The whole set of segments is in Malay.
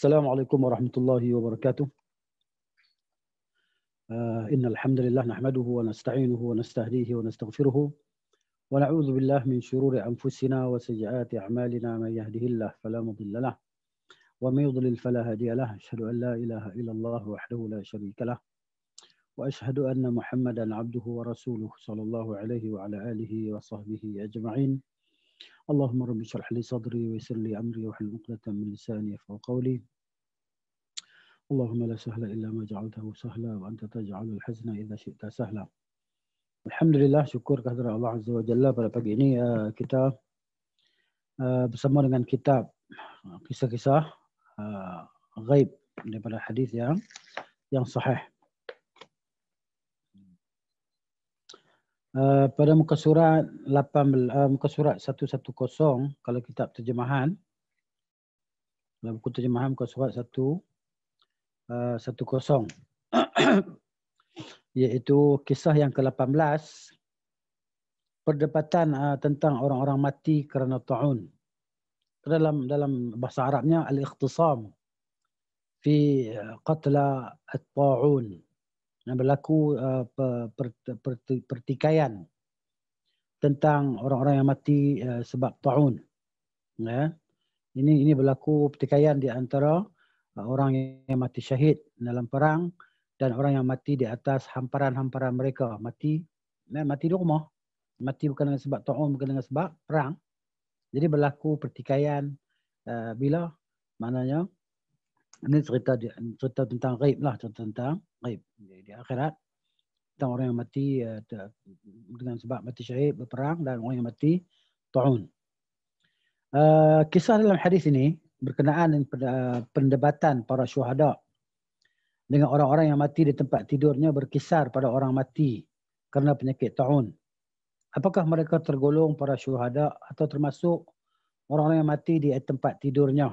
السلام عليكم ورحمة الله وبركاته آه، إن الحمد لله نحمده ونستعينه ونستهديه ونستغفره ونعوذ بالله من شرور أنفسنا وسيئات أعمالنا من يهده الله فلا مضل له ومن يضلل فلا هادي له أشهد أن لا إله إلا الله وحده لا شريك له وأشهد أن محمدا عبده ورسوله صلى الله عليه وعلى آله وصحبه أجمعين اللهم رب اشرح لي صدري ويسر لي امري واحلل عقدة من لساني يفقهوا قولي اللهم لا سهل الا ما جعلته سهلا وانت تجعل الحزن اذا شئت سهلا الحمد لله شكر كثير الله عز وجل على pagi ini uh, kita uh, bersama dengan kitab kisah-kisah uh, غيب daripada hadis yang yang sahih Eh, pada muka surat 18 uh, eh, muka surat 110 kalau kitab terjemahan dalam buku terjemahan muka surat 1 uh, 10 iaitu kisah yang ke-18 perdebatan uh, tentang orang-orang mati kerana taun dalam dalam bahasa Arabnya al-ikhtisam fi qatla at-taun yang berlaku uh, per, per, per, pertikaian tentang orang-orang yang mati uh, sebab taun ya ini ini berlaku pertikaian di antara uh, orang yang mati syahid dalam perang dan orang yang mati di atas hamparan-hamparan mereka mati ya, mati di rumah mati bukan dengan sebab taun bukan dengan sebab perang jadi berlaku pertikaian uh, bila maknanya ini cerita cerita tentang ghaib lah cerita tentang ghaib di, di akhirat tentang orang yang mati eh, dengan sebab mati syahid berperang dan orang yang mati taun uh, eh, kisah dalam hadis ini berkenaan dengan uh, perdebatan para syuhada dengan orang-orang yang mati di tempat tidurnya berkisar pada orang mati kerana penyakit taun apakah mereka tergolong para syuhada atau termasuk orang-orang yang mati di tempat tidurnya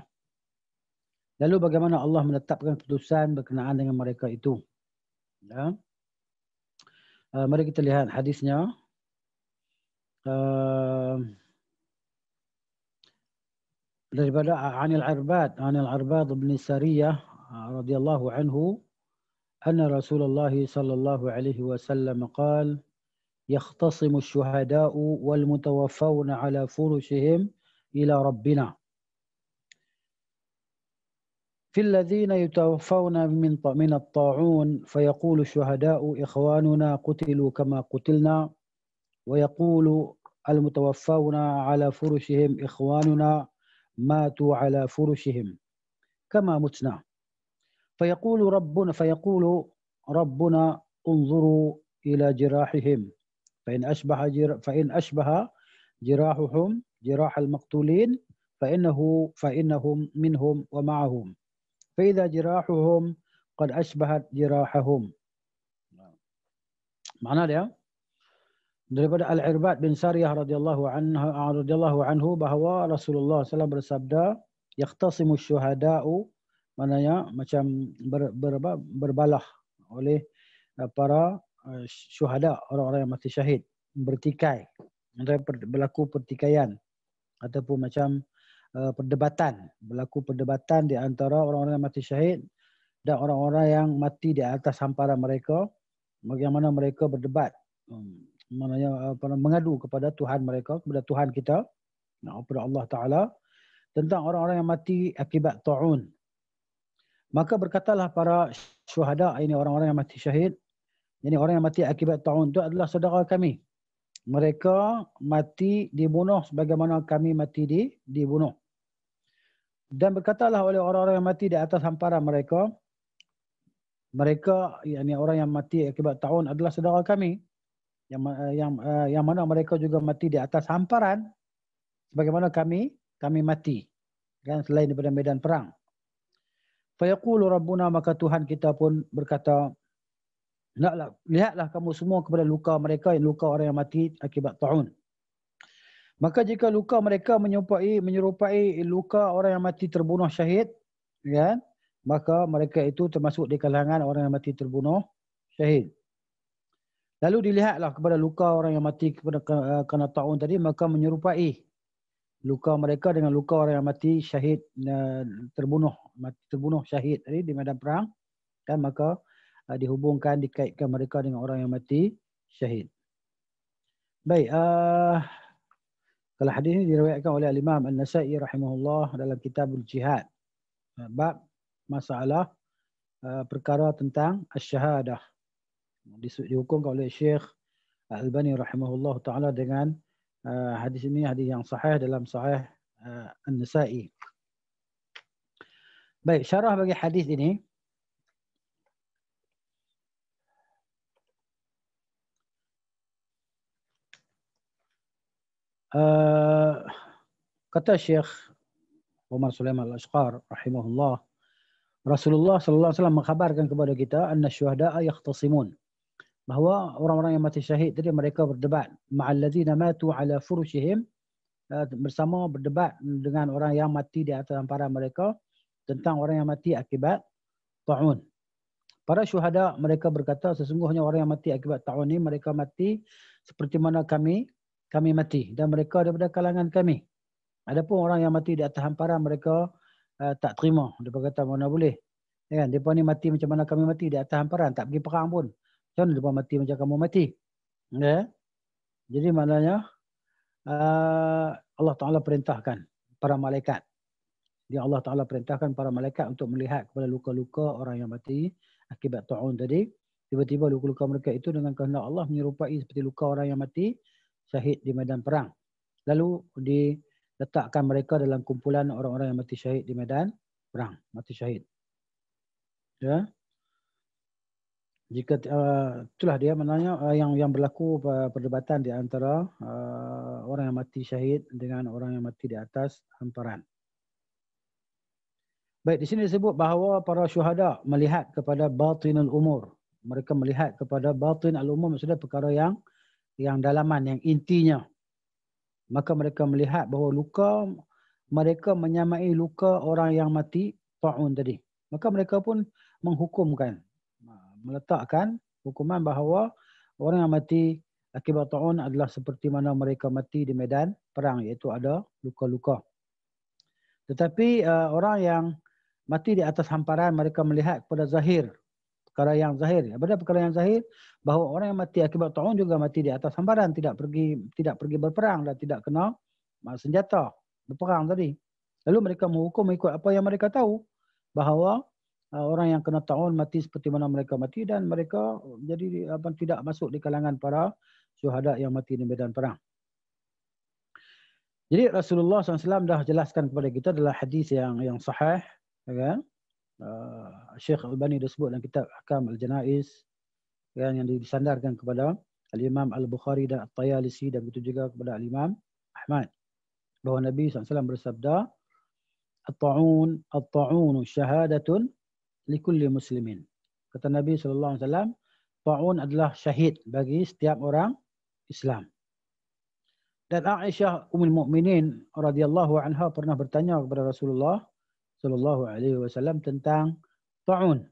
Lalu bagaimana Allah menetapkan keputusan berkenaan dengan mereka itu? Ya. Uh, mari kita lihat hadisnya. Uh, daripada Anil Arbad, Anil Arbad bin Sariyah uh, radhiyallahu anhu, anna Rasulullah sallallahu alaihi wasallam qala يختصم الشهداء والمتوفون على فرشهم إلى ربنا في الذين يتوفون من من الطاعون فيقول الشهداء إخواننا قتلوا كما قتلنا ويقول المتوفون على فرشهم إخواننا ماتوا على فرشهم كما متنا فيقول ربنا فيقول ربنا انظروا إلى جراحهم فإن أشبه جر فإن أشبه جراحهم جراح المقتولين فإنه فإنهم منهم ومعهم فإذا جراحهم قد أشبهت جراحهم معنى dia daripada Al-Irbad bin Sariyah radhiyallahu anhu radhiyallahu anhu bahawa Rasulullah SAW bersabda yaqtasimu syuhada'u maknanya macam ber, ber, berbalah oleh eh, para eh, syuhada orang-orang yang mati syahid bertikai berlaku pertikaian ataupun macam Eh, perdebatan. Berlaku perdebatan di antara orang-orang yang mati syahid dan orang-orang yang mati di atas hamparan mereka. Bagaimana mereka berdebat. Um, mengadu kepada Tuhan mereka, kepada Tuhan kita. Kepada Allah Ta'ala. Tentang orang-orang yang mati akibat ta'un. Maka berkatalah para syuhada, ini orang-orang yang mati syahid. Ini orang yang mati akibat ta'un itu adalah saudara kami mereka mati dibunuh sebagaimana kami mati di dibunuh. Dan berkatalah oleh orang-orang yang mati di atas hamparan mereka, mereka yakni orang yang mati akibat tahun adalah saudara kami yang eh, yang eh, yang mana mereka juga mati di atas hamparan bagaimana kami kami mati kan selain daripada medan perang. Fayaqulu rabbuna maka Tuhan kita pun berkata Hendaklah lihatlah kamu semua kepada luka mereka yang luka orang yang mati akibat taun. Maka jika luka mereka menyerupai menyerupai luka orang yang mati terbunuh syahid, kan? Maka mereka itu termasuk di kalangan orang yang mati terbunuh syahid. Lalu dilihatlah kepada luka orang yang mati kepada eh, kena taun tadi maka menyerupai luka mereka dengan luka orang yang mati syahid eh, terbunuh mati terbunuh syahid tadi di medan perang kan maka uh, dihubungkan dikaitkan mereka dengan orang yang mati syahid. Baik, uh, kalau hadis ini diriwayatkan oleh Imam An-Nasa'i rahimahullah dalam Kitabul Jihad uh, bab masalah uh, perkara tentang asy-syahadah dihukumkan oleh Syekh Al-Albani rahimahullah taala dengan uh, hadis ini hadis yang sahih dalam sahih uh, An-Nasa'i. Baik, syarah bagi hadis ini Eh, kata Syekh Umar Sulaiman Al-Ashqar rahimahullah Rasulullah sallallahu alaihi wasallam mengkhabarkan kepada kita anna syuhada'a yahtasimun bahawa orang-orang yang mati syahid tadi mereka berdebat ma'alladzina matu ala furushihim eh, bersama berdebat dengan orang yang mati di atas hamparan mereka tentang orang yang mati akibat ta'un. Para syuhada mereka berkata sesungguhnya orang yang mati akibat ta'un ini mereka mati seperti mana kami kami mati dan mereka daripada kalangan kami. Adapun orang yang mati di atas hamparan mereka uh, tak terima. Depa kata mana boleh. Ya kan? Depa ni mati macam mana kami mati di atas hamparan, tak pergi perang pun. Macam mana depa mati macam kamu mati? Ya. Jadi maknanya uh, Allah Taala perintahkan para malaikat. Dia Allah Taala perintahkan para malaikat untuk melihat kepada luka-luka orang yang mati akibat taun tadi. Tiba-tiba luka-luka mereka itu dengan kehendak Allah menyerupai seperti luka orang yang mati syahid di medan perang. Lalu diletakkan mereka dalam kumpulan orang-orang yang mati syahid di medan perang. Mati syahid. Ya. Jika uh, itulah dia menanya uh, eh, yang yang berlaku uh, perdebatan di antara uh, orang yang mati syahid dengan orang yang mati di atas hamparan. Baik, di sini disebut bahawa para syuhada melihat kepada batinul umur. Mereka melihat kepada batin al-umur maksudnya perkara yang yang dalaman yang intinya maka mereka melihat bahawa luka mereka menyamai luka orang yang mati taun tadi maka mereka pun menghukumkan meletakkan hukuman bahawa orang yang mati akibat taun adalah seperti mana mereka mati di medan perang iaitu ada luka-luka tetapi uh, orang yang mati di atas hamparan mereka melihat kepada zahir perkara yang zahir. Apa perkara yang zahir? Bahawa orang yang mati akibat ta'un juga mati di atas hambaran. Tidak pergi tidak pergi berperang dan tidak kena ah, senjata. Berperang tadi. Lalu mereka menghukum mengikut apa yang mereka tahu. Bahawa ah, orang yang kena ta'un mati seperti mana mereka mati. Dan mereka jadi apa, tidak masuk di kalangan para syuhada yang mati di medan perang. Jadi Rasulullah SAW dah jelaskan kepada kita adalah hadis yang yang sahih. Okay? Ya uh, ah, Syekh Al-Bani dia sebut dalam kitab Hakam Al-Janais kan, yang disandarkan kepada Al-Imam Al-Bukhari dan Al-Tayalisi dan begitu juga kepada Al-Imam Ahmad. Bahawa Nabi SAW bersabda At-ta'un At-ta'unu syahadatun likulli muslimin. Kata Nabi SAW Ta'un adalah syahid bagi setiap orang Islam. Dan Aisyah Ummul Mukminin radhiyallahu anha pernah bertanya kepada Rasulullah sallallahu alaihi wasallam tentang taun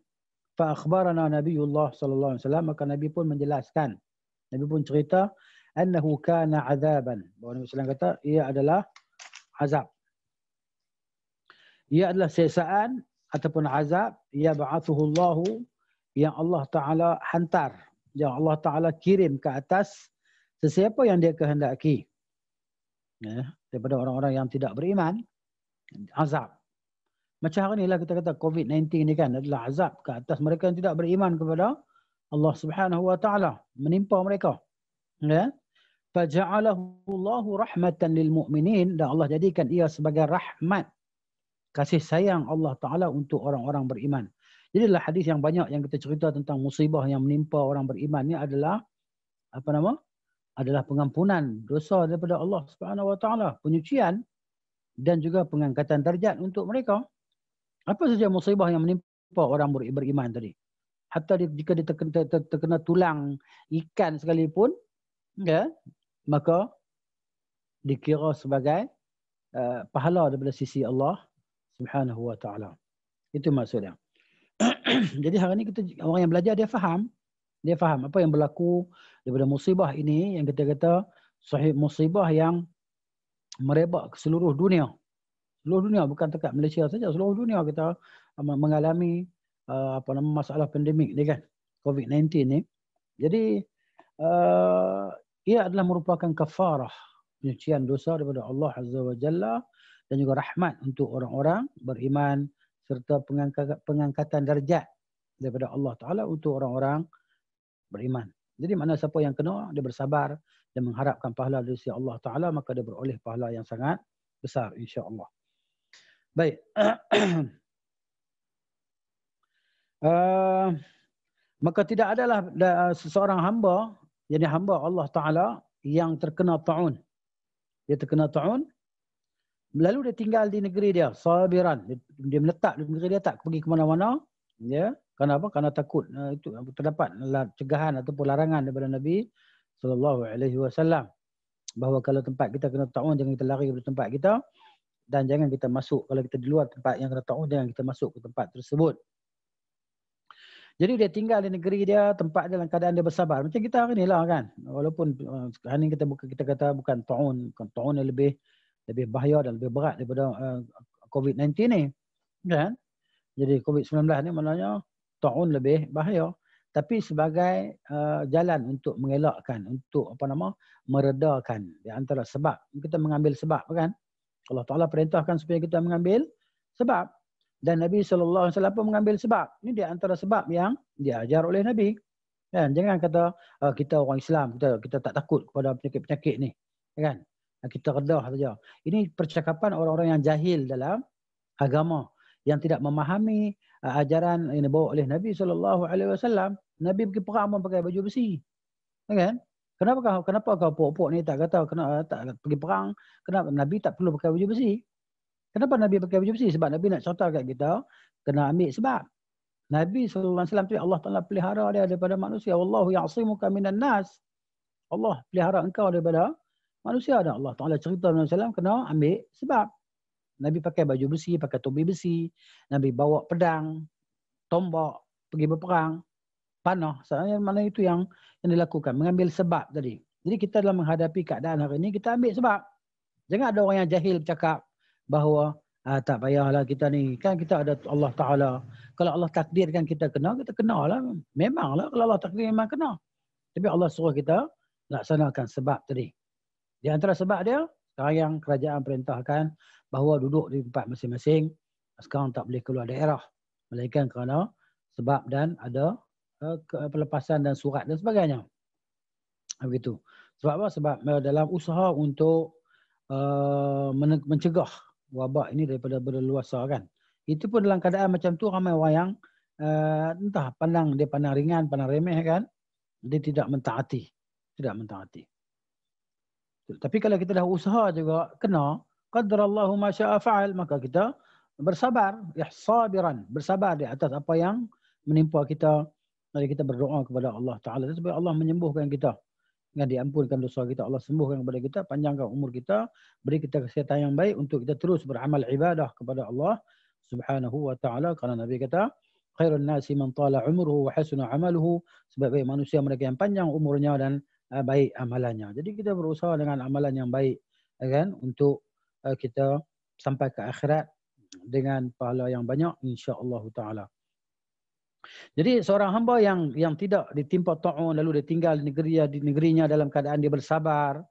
fa akhbarana nabiyullah sallallahu alaihi wasallam maka nabi pun menjelaskan nabi pun cerita annahu kana azaban bahawa nabi sallallahu kata ia adalah azab ia adalah sesaan ataupun azab ia ba'athuhu Allah yang Allah taala hantar yang Allah taala kirim ke atas sesiapa yang dia kehendaki ya daripada orang-orang yang tidak beriman azab macam hari lah kita kata COVID-19 ni kan adalah azab ke atas mereka yang tidak beriman kepada Allah Subhanahu Wa Taala menimpa mereka. Ya. Faja'alahu rahmatan lil mu'minin dan Allah jadikan ia sebagai rahmat kasih sayang Allah Taala untuk orang-orang beriman. Jadi lah hadis yang banyak yang kita cerita tentang musibah yang menimpa orang beriman ni adalah apa nama? Adalah pengampunan dosa daripada Allah Subhanahu Wa Taala, penyucian dan juga pengangkatan darjat untuk mereka. Apa saja musibah yang menimpa orang beriman tadi? Hatta dia, jika dia terkena, terkena tulang ikan sekalipun, ya, maka dikira sebagai uh, pahala daripada sisi Allah Subhanahu Wa Taala. Itu maksudnya. Jadi hari ini kita orang yang belajar dia faham, dia faham apa yang berlaku daripada musibah ini yang kita kata sahih musibah yang merebak ke seluruh dunia seluruh dunia bukan dekat Malaysia saja seluruh dunia kita uh, mengalami uh, apa nama masalah pandemik ni kan COVID-19 ni jadi uh, ia adalah merupakan kafarah penyucian dosa daripada Allah Azza wa Jalla dan juga rahmat untuk orang-orang beriman serta pengangkat, pengangkatan darjat daripada Allah Taala untuk orang-orang beriman. Jadi mana siapa yang kena dia bersabar dan mengharapkan pahala dari Allah Taala maka dia beroleh pahala yang sangat besar insya-Allah. Baik. uh, maka tidak adalah seseorang hamba, jadi hamba Allah Ta'ala yang terkena ta'un. Dia terkena ta'un. Lalu dia tinggal di negeri dia, sabiran. Dia, dia meletak di negeri dia tak pergi ke mana-mana. Ya. Kenapa? apa? Karena takut uh, itu terdapat cegahan ataupun larangan daripada Nabi sallallahu alaihi wasallam bahawa kalau tempat kita kena ta'un jangan kita lari daripada tempat kita dan jangan kita masuk kalau kita di luar tempat yang kena ta'un jangan kita masuk ke tempat tersebut. Jadi dia tinggal di negeri dia, tempat dia dalam keadaan dia bersabar. Macam kita hari ni lah kan. Walaupun eh, hari ni kita, kita kata bukan ta'un. Bukan ta'un yang lebih, lebih bahaya dan lebih berat daripada uh, eh, COVID-19 ni. Kan? Jadi COVID-19 ni maknanya ta'un lebih bahaya. Tapi sebagai uh, jalan untuk mengelakkan, untuk apa nama, meredakan. Di antara sebab. Kita mengambil sebab kan. Allah Ta'ala perintahkan supaya kita mengambil sebab. Dan Nabi SAW pun mengambil sebab. Ini di antara sebab yang diajar oleh Nabi. Kan? Jangan kata ah, kita orang Islam, kita, kita tak takut kepada penyakit-penyakit ni. Kan? Ah, kita redah saja. Ini percakapan orang-orang yang jahil dalam agama. Yang tidak memahami ah, ajaran yang dibawa oleh Nabi SAW. Nabi pergi perang pun pakai baju besi. Kan? Kenapa kau kenapa kau puak-puak ni tak kata kena tak pergi perang? Kenapa Nabi tak perlu pakai baju besi? Kenapa Nabi pakai baju besi? Sebab Nabi nak cerita kat kita kena ambil sebab. Nabi sallallahu alaihi wasallam tu Allah Taala pelihara dia daripada manusia. Wallahu ya'simuka minan nas. Allah pelihara engkau daripada manusia dan Allah Taala cerita Nabi sallam kena ambil sebab. Nabi pakai baju besi, pakai topi besi, Nabi bawa pedang, tombak pergi berperang panah sebenarnya mana itu yang yang dilakukan mengambil sebab tadi jadi kita dalam menghadapi keadaan hari ini kita ambil sebab jangan ada orang yang jahil cakap bahawa ah, tak payahlah kita ni kan kita ada Allah taala kalau Allah takdirkan kita kena kita lah memang lah kalau Allah takdir memang kena tapi Allah suruh kita laksanakan sebab tadi di antara sebab dia sekarang yang kerajaan perintahkan bahawa duduk di tempat masing-masing sekarang tak boleh keluar daerah melainkan kerana sebab dan ada Eh, pelepasan dan surat dan sebagainya. Begitu. Sebab apa? Sebab eh, dalam usaha untuk uh, mencegah wabak ini daripada berleluasa kan. Itu pun dalam keadaan macam tu ramai orang yang uh, entah pandang dia pandang ringan, pandang remeh kan. Dia tidak mentaati. Tidak mentaati. Tapi kalau kita dah usaha juga kena qadarallahu ma syaa fa'al maka kita bersabar ya sabiran bersabar di atas apa yang menimpa kita Mari kita berdoa kepada Allah Ta'ala. Supaya Allah menyembuhkan kita. Dengan diampunkan dosa kita. Allah sembuhkan kepada kita. Panjangkan umur kita. Beri kita kesihatan yang baik. Untuk kita terus beramal ibadah kepada Allah. Subhanahu wa ta'ala. Karena Nabi kata. Khairul nasi man tala umruhu wa hasuna amaluhu. Sebab baik manusia mereka yang panjang umurnya dan uh, baik amalannya. Jadi kita berusaha dengan amalan yang baik. Ya kan? Untuk uh, kita sampai ke akhirat. Dengan pahala yang banyak. InsyaAllah ta'ala. Jadi seorang hamba yang yang tidak ditimpa ta'un lalu dia tinggal di negeri di negerinya dalam keadaan dia bersabar,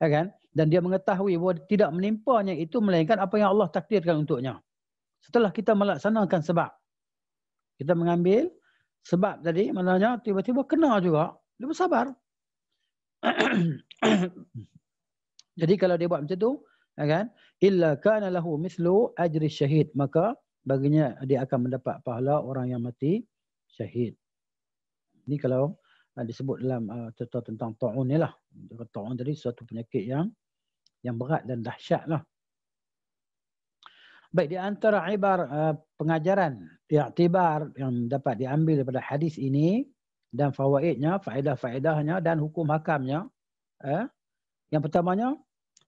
ya kan? Dan dia mengetahui bahawa tidak menimpanya itu melainkan apa yang Allah takdirkan untuknya. Setelah kita melaksanakan sebab. Kita mengambil sebab tadi, maknanya tiba-tiba kena juga, dia bersabar. Jadi kalau dia buat macam tu, ya kan? Illa kana lahu mislu ajri syahid, maka baginya dia akan mendapat pahala orang yang mati syahid. Ini kalau uh, disebut dalam uh, ah, cerita tentang ta'un ni lah. Ta'un tadi suatu penyakit yang yang berat dan dahsyat lah. Baik, di antara ibar uh, pengajaran yang tibar yang dapat diambil daripada hadis ini dan fawaidnya, faedah-faedahnya dan hukum hakamnya. Eh? Yang pertamanya,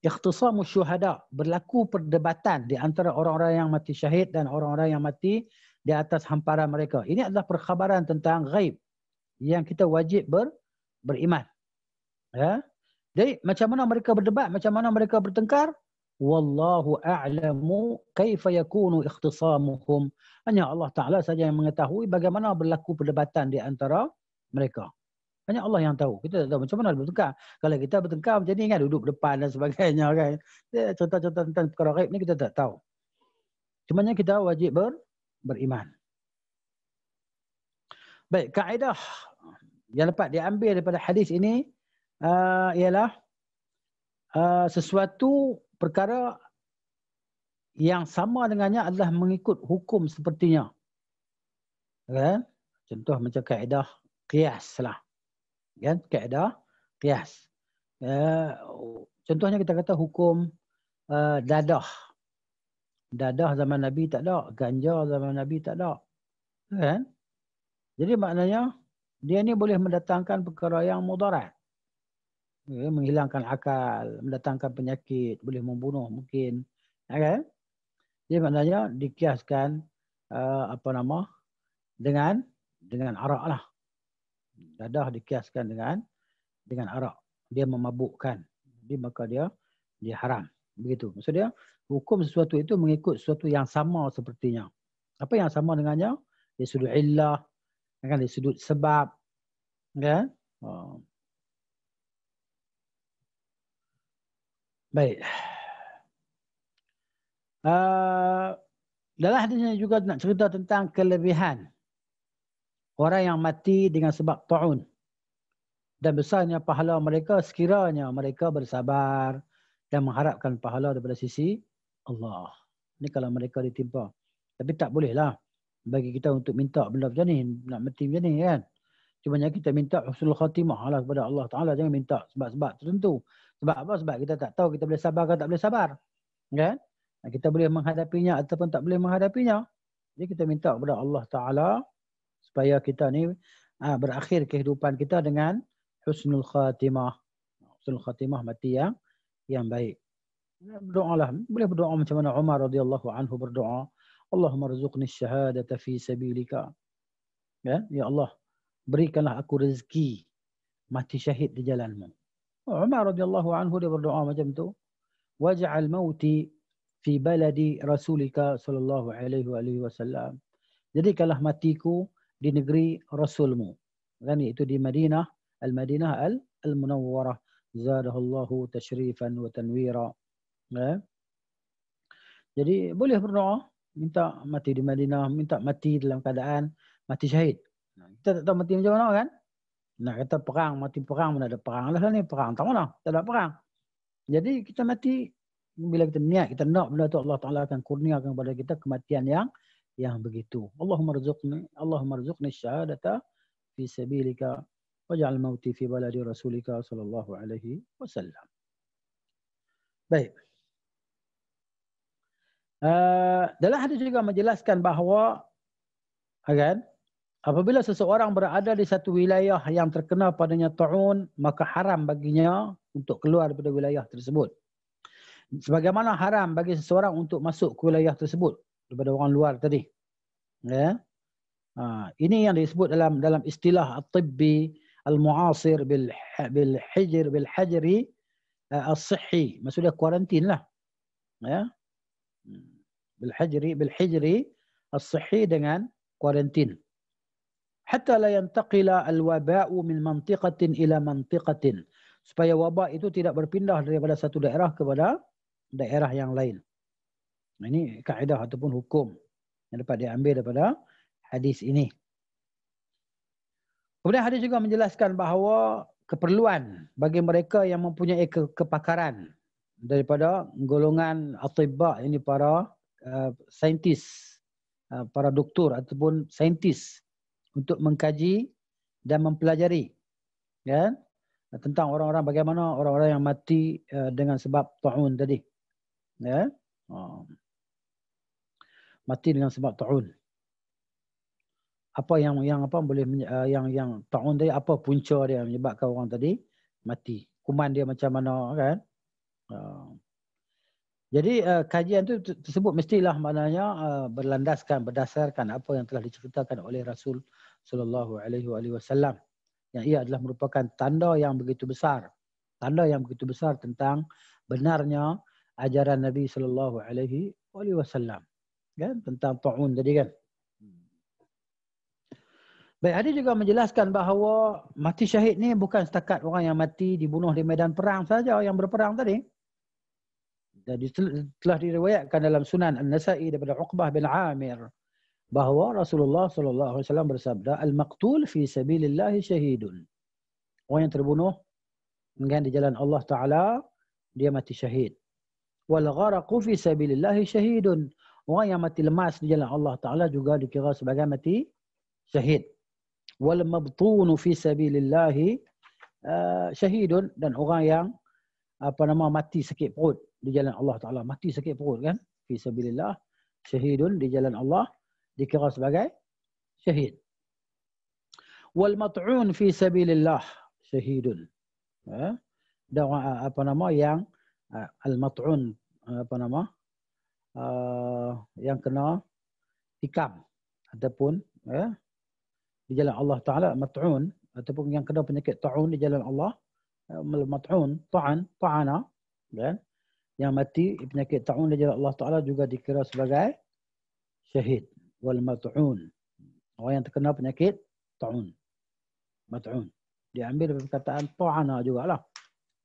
ikhtisamu syuhada. Berlaku perdebatan di antara orang-orang yang mati syahid dan orang-orang yang mati di atas hamparan mereka. Ini adalah perkhabaran tentang ghaib yang kita wajib ber, beriman. Ya. Jadi macam mana mereka berdebat, macam mana mereka bertengkar? Wallahu a'lamu kaifa yakunu ikhtisamuhum. Hanya Allah Taala saja yang mengetahui bagaimana berlaku perdebatan di antara mereka. Hanya Allah yang tahu. Kita tak tahu macam mana bertengkar. Kalau kita bertengkar macam ni kan duduk depan dan sebagainya kan. Contoh-contoh tentang perkara ghaib ni kita tak tahu. Cuma yang kita wajib ber, beriman. Baik, kaedah yang dapat diambil daripada hadis ini uh, ialah uh, sesuatu perkara yang sama dengannya adalah mengikut hukum sepertinya. Kan? Contoh macam kaedah kias lah. Kan? Kaedah kias. Uh, contohnya kita kata hukum uh, dadah dadah zaman Nabi tak ada, ganja zaman Nabi tak ada. Kan? Jadi maknanya dia ni boleh mendatangkan perkara yang mudarat. Ya, menghilangkan akal, mendatangkan penyakit, boleh membunuh mungkin. Ya, kan? Jadi maknanya dikiaskan uh, apa nama dengan dengan arak lah. Dadah dikiaskan dengan dengan arak. Dia memabukkan. Jadi maka dia dia haram. Begitu. Maksud dia hukum sesuatu itu mengikut sesuatu yang sama sepertinya. Apa yang sama dengannya? Dari sudut illah, kan? dari sudut sebab. Kan? Oh. Baik. Uh, dalam hadisnya juga nak cerita tentang kelebihan orang yang mati dengan sebab ta'un. Dan besarnya pahala mereka sekiranya mereka bersabar dan mengharapkan pahala daripada sisi Allah. Ini kalau mereka ditimpa. Tapi tak bolehlah bagi kita untuk minta benda macam ni. Nak mati macam ni kan. Cuma yang kita minta usul Khatimah lah kepada Allah Ta'ala. Jangan minta sebab-sebab tertentu. Sebab apa? Sebab kita tak tahu kita boleh sabar atau tak boleh sabar. Kan? Kita boleh menghadapinya ataupun tak boleh menghadapinya. Jadi kita minta kepada Allah Ta'ala supaya kita ni ha, berakhir kehidupan kita dengan husnul khatimah. Husnul khatimah mati yang, yang baik berdoa lah. Boleh berdoa macam mana Umar radhiyallahu anhu berdoa. Allahumma rizqni syahadata fi sabilika. Ya, ya Allah, berikanlah aku rezeki mati syahid di jalanmu. Umar radhiyallahu anhu dia berdoa macam tu. Waj'al mauti fi baladi rasulika sallallahu alaihi wa alihi wasallam. Jadikanlah matiku di negeri rasulmu. Kan itu di Madinah, Al-Madinah Al-Munawwarah. Zadahallahu tashrifan wa tanwira. Ya. Jadi boleh berdoa minta mati di Madinah, minta mati dalam keadaan mati syahid. Kita tak tahu mati macam mana kan? Nak kata perang, mati perang mana ada perang lah ni. Perang tak mana, tak ada perang. Jadi kita mati bila kita niat, kita nak benda tu Allah Ta'ala akan kurniakan kepada kita kematian yang yang begitu. Allahumma rizqni, Allahumma rizukni syahadata fi sabilika waj'al mauti fi baladi rasulika sallallahu alaihi wasallam. Baik. Eh, dalam hadis juga menjelaskan bahawa kan apabila seseorang berada di satu wilayah yang terkena padanya taun maka haram baginya untuk keluar daripada wilayah tersebut sebagaimana haram bagi seseorang untuk masuk ke wilayah tersebut daripada orang luar tadi ya ha, ini yang disebut dalam dalam istilah tibbi al muasir bil bil hijr bil hajri eh, as-sihhi maksudnya kuarantin lah. ya yeah. Hmm. بالحجري بالحجري الصحي dengan كورنتين حتى لا ينتقل الوباء من منطقة إلى منطقة supaya wabak itu tidak berpindah daripada satu daerah kepada daerah yang lain. Ini kaedah ataupun hukum yang dapat diambil daripada hadis ini. Kemudian hadis juga menjelaskan bahawa keperluan bagi mereka yang mempunyai ke- kepakaran daripada golongan atibak ini para uh, Uh, saintis, uh, para doktor ataupun saintis untuk mengkaji dan mempelajari ya uh, tentang orang-orang bagaimana orang-orang yang mati uh, dengan sebab taun tadi. Ya. Oh. Mati dengan sebab taun. Apa yang yang apa boleh uh, yang yang taun tadi apa punca dia menyebabkan orang tadi mati. Kuman dia macam mana kan? Uh. Jadi uh, kajian itu tersebut mestilah maknanya uh, berlandaskan berdasarkan apa yang telah diceritakan oleh Rasul sallallahu alaihi wasallam yang ia adalah merupakan tanda yang begitu besar tanda yang begitu besar tentang benarnya ajaran Nabi sallallahu alaihi wasallam kan tentang taun tadi kan Baik, ada juga menjelaskan bahawa mati syahid ni bukan setakat orang yang mati dibunuh di medan perang saja yang berperang tadi dan telah diriwayatkan dalam Sunan An-Nasa'i daripada Uqbah bin Amir bahawa Rasulullah sallallahu alaihi wasallam bersabda al-maqtul fi sabilillah syahidun. Orang yang terbunuh dengan di jalan Allah taala dia mati syahid. Wal gharaqu fi sabilillah syahidun. Orang yang mati lemas di jalan Allah taala juga dikira sebagai mati syahid. Wal mabtunu fi sabilillah eh, syahidun dan orang yang apa nama mati sakit perut di jalan Allah Taala mati sakit perut kan fi sabilillah syahidun di jalan Allah dikira sebagai syahid wal mat'un fi sabilillah syahidun ya dan apa nama yang al mat'un apa nama yang kena tikam ataupun ya di jalan Allah taala mat'un ataupun yang kena penyakit ta'un di jalan Allah ya, mat'un ta'an ta'ana kan ya? yang mati penyakit taun dari Allah Taala juga dikira sebagai syahid wal mat'un. Orang yang terkena penyakit taun. Mat'un. Diambil dari perkataan ta'ana jugalah.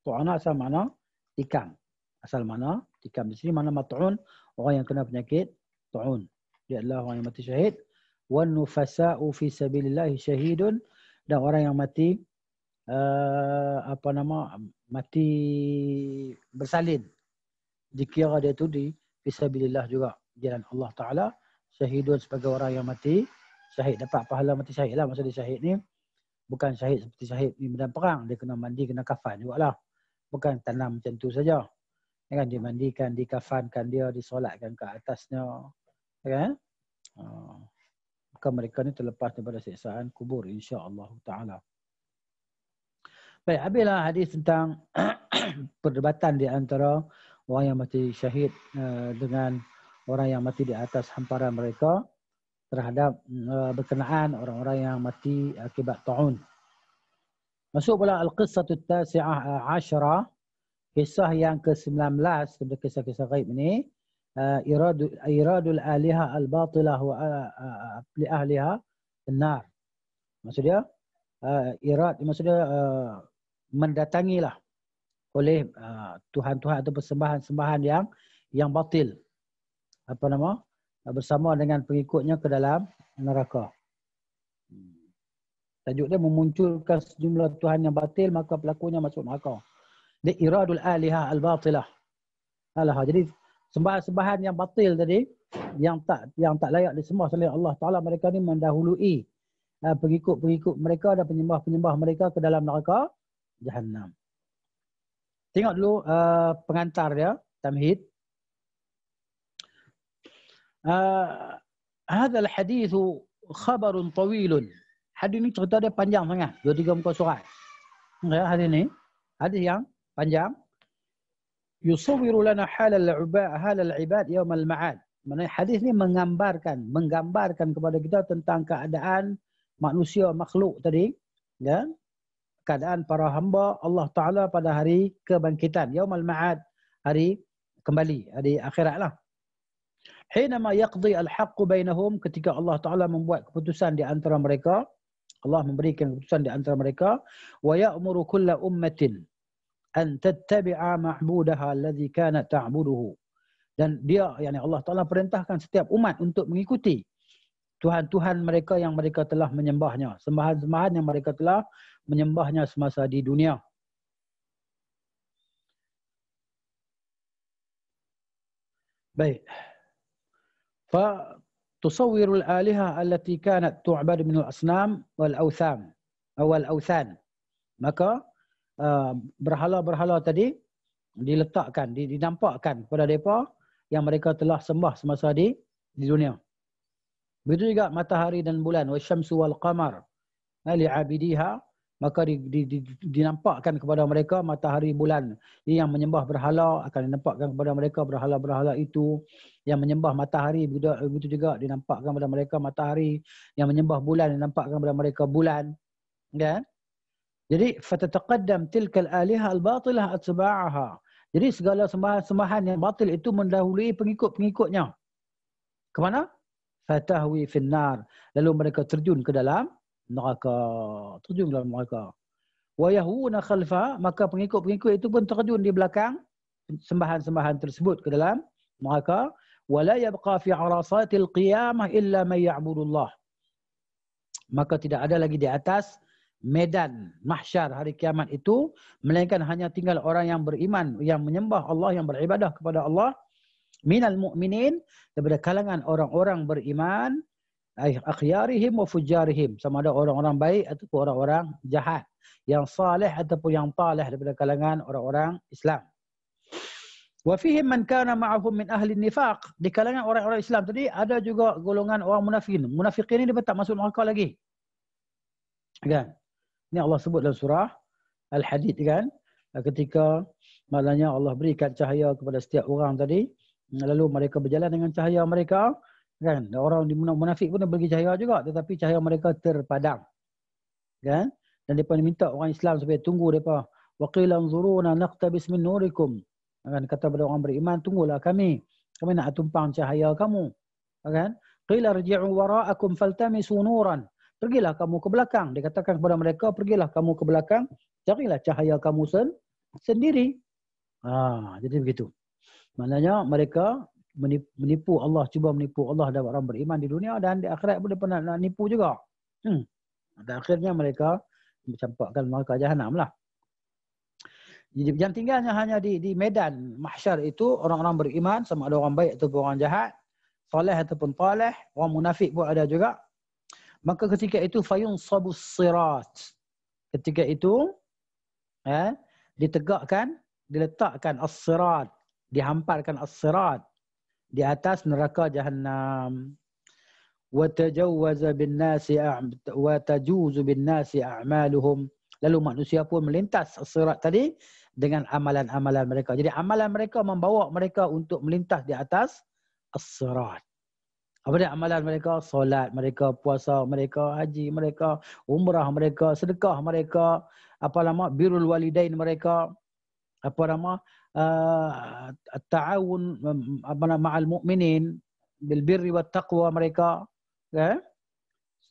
Ta'ana asal mana? Tikam. Asal mana? Tikam. Di sini mana mat'un? Orang yang kena penyakit ta'un. Dia adalah orang yang mati syahid. Wa nufasa'u fi sabilillahi syahidun. Dan orang yang mati uh, apa nama? Mati bersalin jika dia tu di fisabilillah juga jalan Allah Taala syahidun sebagai orang yang mati syahid dapat pahala mati syahid lah maksud dia syahid ni bukan syahid seperti syahid di medan perang dia kena mandi kena kafan juga lah bukan tanam macam tu saja ya kan dia mandikan dikafankan dia disolatkan ke atasnya ya kan ha. bukan mereka ni terlepas daripada siksaan kubur insya-Allah taala Baik, habislah hadis tentang perdebatan di antara orang yang mati syahid eh, dengan orang yang mati di atas hamparan mereka terhadap eh, berkenaan orang-orang yang mati akibat ta'un. Masuk pula Al-Qisatu Tasi'ah eh, Ashara, kisah yang ke-19 daripada kisah-kisah gaib ini, uh, iradul aliha al-batilah wa li ahliha al nar Maksudnya irad maksudnya dia uh, mendatangilah oleh ah, tuhan-tuhan atau persembahan-sembahan yang yang batil. Apa nama? Ah, bersama dengan pengikutnya ke dalam neraka. Tajuk dia memunculkan sejumlah tuhan yang batil maka pelakunya masuk neraka. Di iradul alihah al-batilah. Alah, jadi sembahan-sembahan yang batil tadi yang tak yang tak layak disembah selain Allah Taala mereka ni mendahului ah, pengikut-pengikut mereka dan penyembah-penyembah mereka ke dalam neraka jahanam. Tengok dulu uh, pengantar dia, Tamhid. Hadal uh, hadithu khabarun tawilun. Hadis ni cerita dia panjang sangat. Dua tiga muka surat. Ya, hadis ni. Hadis yang panjang. Yusawiru lana al ibad halal ibad yaumal ma'ad. Mana hadis ni menggambarkan menggambarkan kepada kita tentang keadaan manusia makhluk tadi ya keadaan para hamba Allah Ta'ala pada hari kebangkitan. Yaumal ma'ad. Hari kembali. Hari akhirat lah. ma yaqdi al-haqqu bainahum ketika Allah Ta'ala membuat keputusan di antara mereka. Allah memberikan keputusan di antara mereka. Wa ya'muru kulla ummatin an tattabi'a ma'budaha alladhi kana ta'buduhu. Dan dia, yani Allah Ta'ala perintahkan setiap umat untuk mengikuti tuhan-tuhan mereka yang mereka telah menyembahnya, sembahan-sembahan yang mereka telah menyembahnya semasa di dunia. Baik. Fa tusawwiru al-aliha allati kanat tu'bad min al-asnam wal awsam awal awthan, Maka uh, berhala-berhala tadi diletakkan, dinampakkan kepada depa yang mereka telah sembah semasa di di dunia. Begitu juga matahari dan bulan. وَالشَّمْسُ qamar ali لِعَبِدِيهَا Maka di, di, di, dinampakkan kepada mereka matahari bulan. Ini yang menyembah berhala akan dinampakkan kepada mereka berhala-berhala itu. Yang menyembah matahari begitu juga dinampakkan kepada mereka matahari. Yang menyembah bulan dinampakkan kepada mereka bulan. Kan? Jadi fatataqaddam tilkal aliha albatilah atsba'aha. Jadi segala sembahan-sembahan yang batil itu mendahului pengikut-pengikutnya. Ke mana? fatahwi finnar lalu mereka terjun ke dalam neraka terjun ke dalam neraka wayahuna khalfa maka pengikut-pengikut itu pun terjun di belakang sembahan-sembahan tersebut ke dalam neraka wala yabqa fi arasatil qiyamah illa may ya'budullah maka tidak ada lagi di atas medan mahsyar hari kiamat itu melainkan hanya tinggal orang yang beriman yang menyembah Allah yang beribadah kepada Allah minal mu'minin daripada kalangan orang-orang beriman eh, akhyarihim wa fujarihim sama ada orang-orang baik ataupun orang-orang jahat yang saleh ataupun yang talih daripada kalangan orang-orang Islam wa fihim man kana ma'ahum min ahli nifaq di kalangan orang-orang Islam tadi ada juga golongan orang munafikin munafikin ni dia tak masuk neraka lagi kan ni Allah sebut dalam surah al-hadid kan ketika malanya Allah berikan cahaya kepada setiap orang tadi lalu mereka berjalan dengan cahaya mereka kan orang munafik pun bagi cahaya juga tetapi cahaya mereka terpadang. kan dan depa minta orang Islam supaya tunggu depa waqil anzuruna naqtabis min nurikum kan kata pada orang beriman tunggulah kami kami nak tumpang cahaya kamu kan qila rji'u wara'akum faltamisu nuran pergilah kamu ke belakang dikatakan kepada mereka pergilah kamu ke belakang carilah cahaya kamu sen sendiri ah jadi begitu Maknanya mereka menipu Allah, cuba menipu Allah dan orang beriman di dunia dan di akhirat pun dia pernah nak nipu juga. Hmm. Dan akhirnya mereka mencampakkan mereka jahannam lah. Jadi yang tinggalnya hanya di, di medan mahsyar itu orang-orang beriman sama ada orang baik ataupun orang jahat. Salih ataupun talih. Orang munafik pun ada juga. Maka ketika itu fayun sabu sirat. Ketika itu eh, ditegakkan, diletakkan as-sirat dihamparkan as-sirat di atas neraka jahanam, wa tajawwaza bin nasi wa tajuzu bin nasi a'maluhum lalu manusia pun melintas as-sirat tadi dengan amalan-amalan mereka jadi amalan mereka membawa mereka untuk melintas di atas as-sirat apa dia amalan mereka? Solat mereka, puasa mereka, haji mereka, umrah mereka, sedekah mereka, apa nama? Birul walidain mereka, apa nama? التعاون مع المؤمنين بالبر والتقوى mereka ya.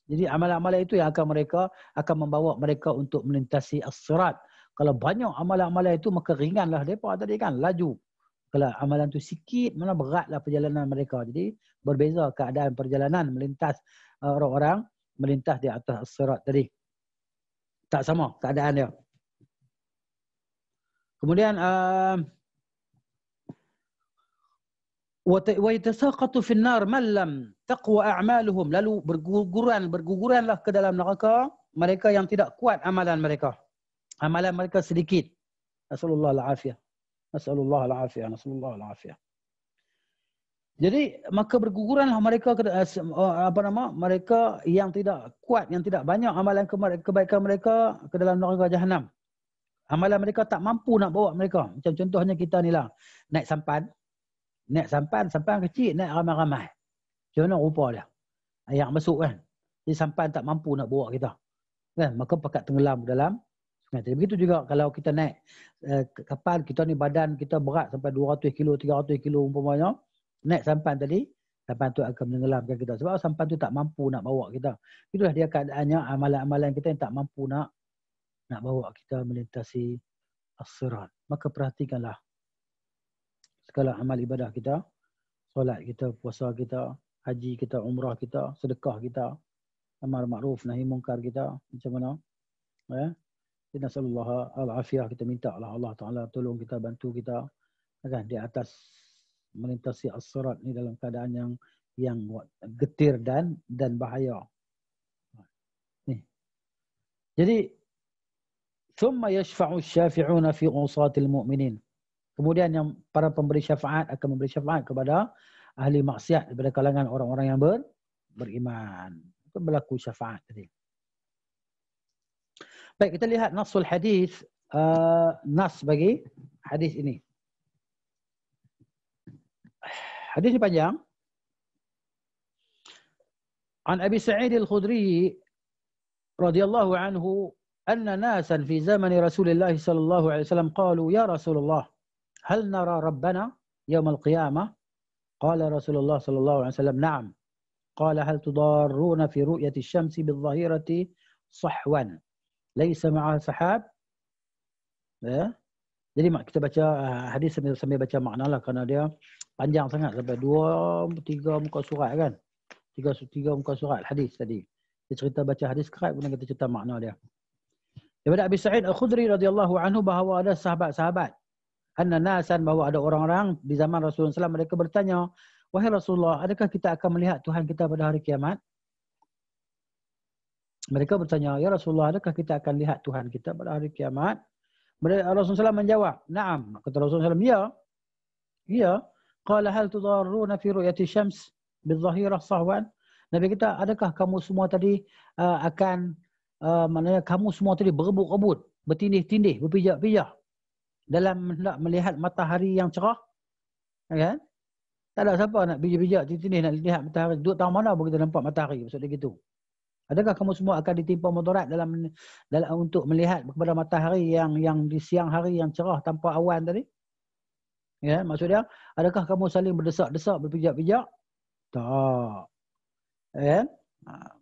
jadi amalan amalan itu yang akan mereka akan membawa mereka untuk melintasi as-sirat kalau banyak amalan amalan itu maka ringanlah depa tadi kan laju kalau amalan tu sikit mana beratlah perjalanan mereka jadi berbeza keadaan perjalanan melintas uh, orang-orang melintas di atas as-sirat tadi tak sama keadaan dia Kemudian um, wa yatasaqatu fi an-nar man lam taqwa a'maluhum lalu berguguran berguguranlah ke dalam neraka mereka yang tidak kuat amalan mereka. Amalan mereka sedikit. Rasulullah al-afiyah. Rasulullah al-afiyah. Rasulullah al-afiyah. Jadi maka bergugurlah mereka eh, eh, apa nama mereka yang tidak kuat yang tidak banyak amalan kebaikan mereka ke dalam neraka jahanam amalan mereka tak mampu nak bawa mereka. Macam contohnya kita ni lah. Naik sampan. Naik sampan. Sampan kecil. Naik ramai-ramai. Macam mana rupa dia? Air masuk kan. Jadi sampan tak mampu nak bawa kita. Kan? Maka pakat tenggelam dalam sungai. Jadi begitu juga kalau kita naik eh, kapal. Kita ni badan kita berat sampai 200 kilo, 300 kilo umpamanya. Naik sampan tadi. Sampan tu akan menenggelamkan kita. Sebab sampan tu tak mampu nak bawa kita. Itulah dia keadaannya amalan-amalan kita yang tak mampu nak nak bawa kita melintasi as-sirat. Maka perhatikanlah segala amal ibadah kita, solat kita, puasa kita, haji kita, umrah kita, sedekah kita, amar makruf nahi mungkar kita macam mana? Ya. Kita sallallahu al-afiyah kita minta lah Allah Taala tolong kita bantu kita kan di atas melintasi as-sirat ni dalam keadaan yang yang getir dan dan bahaya. Ni. Jadi Thumma yashfa'u syafi'una fi usatil mu'minin. Kemudian yang para pemberi syafaat akan memberi syafaat kepada ahli maksiat daripada kalangan orang-orang yang ber, beriman. Itu berlaku syafaat tadi. Baik, kita lihat nasul hadis uh, nas bagi hadis ini. Hadis ini panjang. An Abi Sa'id Al-Khudri radhiyallahu anhu أن ناسا في زمن رسول الله صلى الله عليه وسلم قالوا يا رسول الله هل نرى ربنا يوم القيامة قال رسول الله صلى الله عليه وسلم نعم قال هل تضارون في رؤية الشمس بالظهيرة صحوا ليس معها سحاب ya. Jadi mak kita baca uh, hadis sambil, sambil baca makna lah kerana dia panjang sangat sampai dua tiga muka surat kan. Tiga tiga muka surat hadis tadi. Dia cerita baca hadis kerap guna kita cerita makna dia. Daripada Abi Sa'id Al-Khudri radhiyallahu anhu bahawa ada sahabat-sahabat. Anna nasan bahawa ada orang-orang di zaman Rasulullah SAW mereka bertanya. Wahai Rasulullah, adakah kita akan melihat Tuhan kita pada hari kiamat? Mereka bertanya, Ya Rasulullah, adakah kita akan lihat Tuhan kita pada hari kiamat? Rasulullah SAW menjawab, Naam. Kata Rasulullah SAW, Ya. Ya. Qala hal tudarruna fi ru'yati shams bil zahirah sahwan. Nabi kita, adakah kamu semua tadi uh, akan uh, maknanya kamu semua tadi berebut-rebut, bertindih-tindih, berpijak-pijak dalam nak melihat matahari yang cerah. Ya kan? Tak ada siapa nak bijak-bijak tindih nak lihat matahari. Duduk tahu mana pun kita nampak matahari. Maksudnya begitu. Adakah kamu semua akan ditimpa motorat dalam, dalam untuk melihat kepada matahari yang yang di siang hari yang cerah tanpa awan tadi? Ya, maksud dia, adakah kamu saling berdesak-desak, berpijak-pijak? Tak. Ya? Kan? Ah.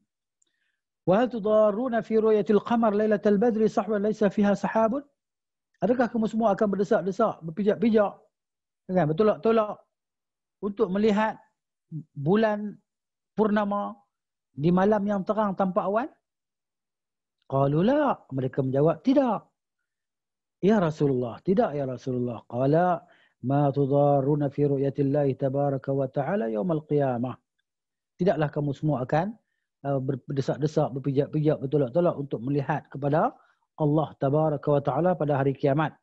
Wahai Wahal tudaruna fi ru'yatil qamar lailatal badri Sahwa, laysa fiha sahabun? Adakah kamu semua akan berdesak-desak, berpijak-pijak? Kan? Bertolak-tolak untuk melihat bulan purnama di malam yang terang tanpa awan? Qalu la, mereka menjawab tidak. Ya Rasulullah, tidak ya Rasulullah. Qala ma tudaruna fi ru'yatillahi tabaraka wa ta'ala yawmal qiyamah. Tidaklah kamu semua akan Uh, berdesak-desak, berpijak-pijak, bertolak-tolak untuk melihat kepada Allah Tabaraka wa Ta'ala pada hari kiamat.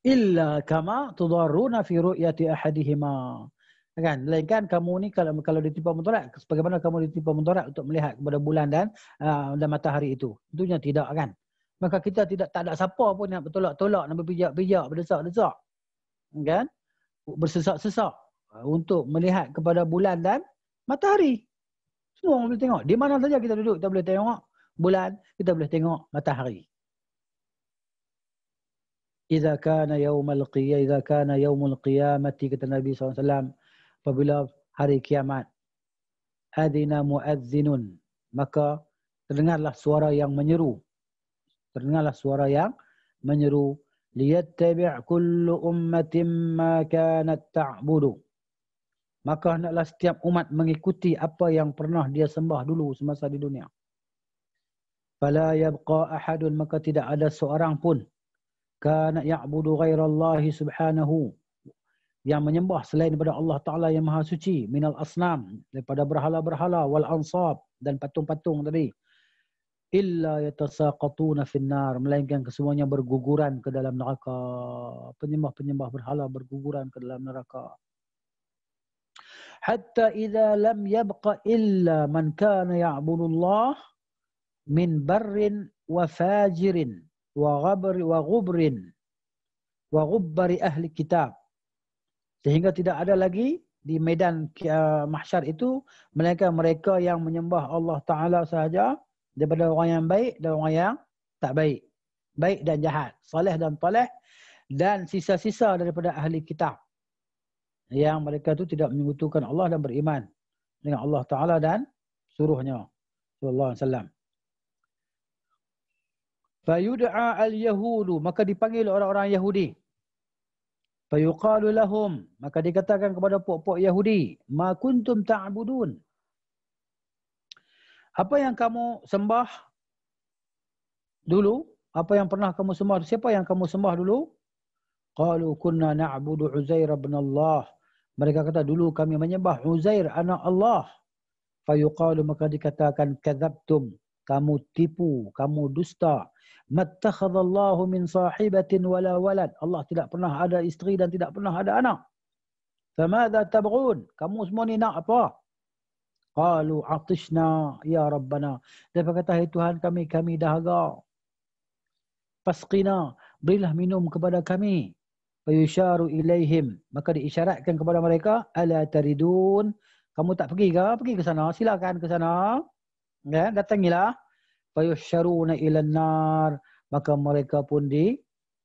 Illa kama tudaruna fi ru'yati ahadihima. Kan? Lainkan kamu ni kalau kalau ditipu mudarat, bagaimana kamu ditipu mudarat untuk melihat kepada bulan dan uh, dan matahari itu. Tentunya tidak kan. Maka kita tidak tak ada siapa pun yang bertolak-tolak, nak berpijak-pijak, berdesak-desak. Kan? Bersesak-sesak uh, untuk melihat kepada bulan dan matahari. Semua orang boleh tengok. Di mana saja kita duduk, kita boleh tengok bulan, kita boleh tengok matahari. Iza kana yawmul qiyamah, iza kana al qiyamati kata Nabi SAW. Apabila hari kiamat. Adina muadzinun. Maka terdengarlah suara yang menyeru. Terdengarlah suara yang menyeru. Liyattabi' kullu ummatin ma kanat ta'budu maka hendaklah setiap umat mengikuti apa yang pernah dia sembah dulu semasa di dunia. Fala yabqa ahadun maka tidak ada seorang pun kana ya'budu ghairallahi subhanahu yang menyembah selain daripada Allah Taala yang Maha Suci minal asnam daripada berhala-berhala wal ansab dan patung-patung tadi illa yatasaqatuna fin nar melainkan kesemuanya berguguran ke dalam neraka penyembah-penyembah berhala berguguran ke dalam neraka حتى إذا لم يبق إلا من كان يعبد الله من بر وفاجر وغبر وغبر وغبر أهل الكتاب sehingga tidak ada lagi di medan uh, mahsyar itu mereka mereka yang menyembah Allah Taala sahaja daripada orang yang baik dan orang yang tak baik baik dan jahat soleh dan toleh dan sisa-sisa daripada ahli kitab yang mereka itu tidak menyekutukan Allah dan beriman dengan Allah Taala dan suruhnya sallallahu alaihi wasallam fayud'a al-yahudu maka dipanggil orang-orang Yahudi fayuqalu lahum maka dikatakan kepada pok-pok Yahudi ma kuntum ta'budun apa yang kamu sembah dulu apa yang pernah kamu sembah siapa yang kamu sembah dulu qalu kunna na'budu uzair bin allah mereka kata dulu kami menyembah Uzair anak Allah. Fayuqalu maka dikatakan kadzabtum kamu tipu, kamu dusta. Mattakhadallahu min sahibatin wala walad. Allah tidak pernah ada isteri dan tidak pernah ada anak. Famadha tab'un? Kamu semua ni nak apa? Qalu atishna ya rabbana. Dia kata "Hai Tuhan kami, kami dahaga." Pasqina, berilah minum kepada kami fayusharu ilaihim maka diisyaratkan kepada mereka ala taridun kamu tak pergi ke pergi ke sana silakan ke sana ya datangilah fayusharuna ilan nar maka mereka pun di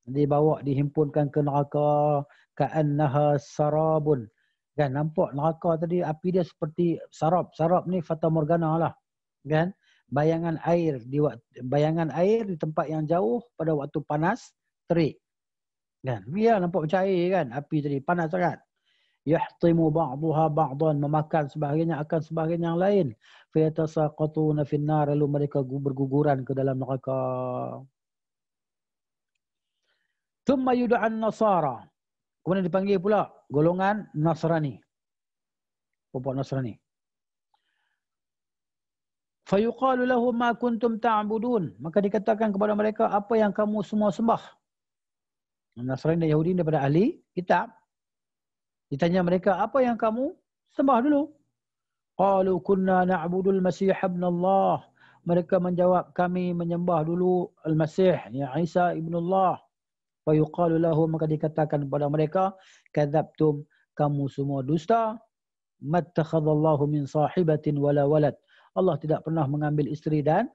dibawa dihimpunkan ke neraka ka'annaha sarabun kan nampak neraka tadi api dia seperti sarab sarab ni fata morgana lah kan bayangan air di bayangan air di tempat yang jauh pada waktu panas terik Kan? Ya, nampak macam air kan? Api tadi panas sangat. Yahtimu ba'duha ba'dan memakan sebahagian akan sebahagian yang lain. Fayatasaqatuna finnar lalu mereka berguguran ke dalam neraka. Thumma yud'an nasara. Kemudian dipanggil pula golongan Nasrani. Puan-puan Nasrani. Fayuqalu lahu ma kuntum ta'budun. Maka dikatakan kepada mereka apa yang kamu semua sembah. Nasrani dan Yahudi daripada ahli kitab. Ditanya mereka, apa yang kamu sembah dulu? Qalu kunna na'budul Masih ibn Allah. Mereka menjawab, kami menyembah dulu Al-Masih, ya Isa ibn Allah. Fayuqalu lahu, maka dikatakan kepada mereka, kadabtum, kamu semua dusta. Mattakhadallahu min sahibatin wala walad. Allah tidak pernah mengambil isteri dan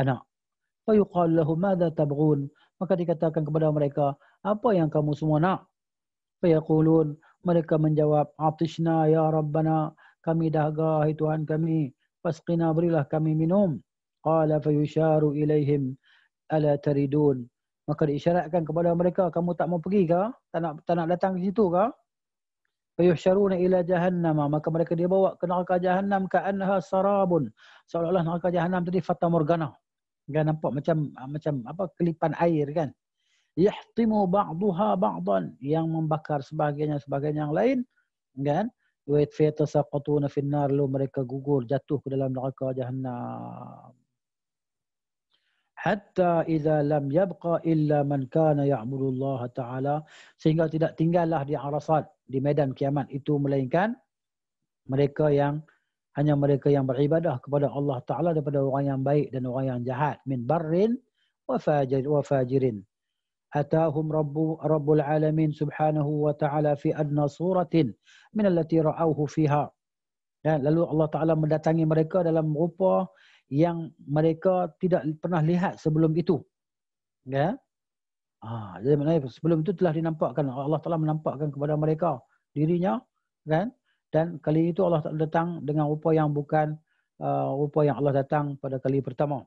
anak. Fayuqalu lahu, mada tabgun maka dikatakan kepada mereka apa yang kamu semua nak fayaqulun mereka menjawab atishna ya rabbana kami dahaga hai tuhan kami fasqina berilah kami minum qala yusharu ilaihim ala taridun maka diisyaratkan kepada mereka kamu tak mau pergi ke tak nak tak nak datang ke situ ke fayusharuna ila jahannam maka mereka dibawa ke neraka jahannam ka'annaha sarabun seolah-olah neraka jahannam tadi fata morgana Enggak kan nampak macam ah, macam apa kelipan air kan. Yahtimu ba'daha ba'dan yang membakar sebahagiannya sebahagian yang lain kan. Wa yatasaqatuna nar lu mereka gugur jatuh ke dalam neraka jahannam. Hatta idza lam yabqa illa man kana ya'budu Allah ta'ala sehingga tidak tinggallah di arasat di medan kiamat itu melainkan mereka yang hanya mereka yang beribadah kepada Allah Taala daripada orang yang baik dan orang yang jahat min barrin wa fajirin, wa fajirin atahum rabbu rabbul alamin subhanahu wa taala fi adna suratin min alati ra'awhu fiha dan lalu Allah Taala mendatangi mereka dalam rupa yang mereka tidak pernah lihat sebelum itu ya ah sebelum itu telah dinampakkan Allah Taala menampakkan kepada mereka dirinya kan dan kali itu Allah tak datang dengan rupa yang bukan uh, rupa yang Allah datang pada kali pertama.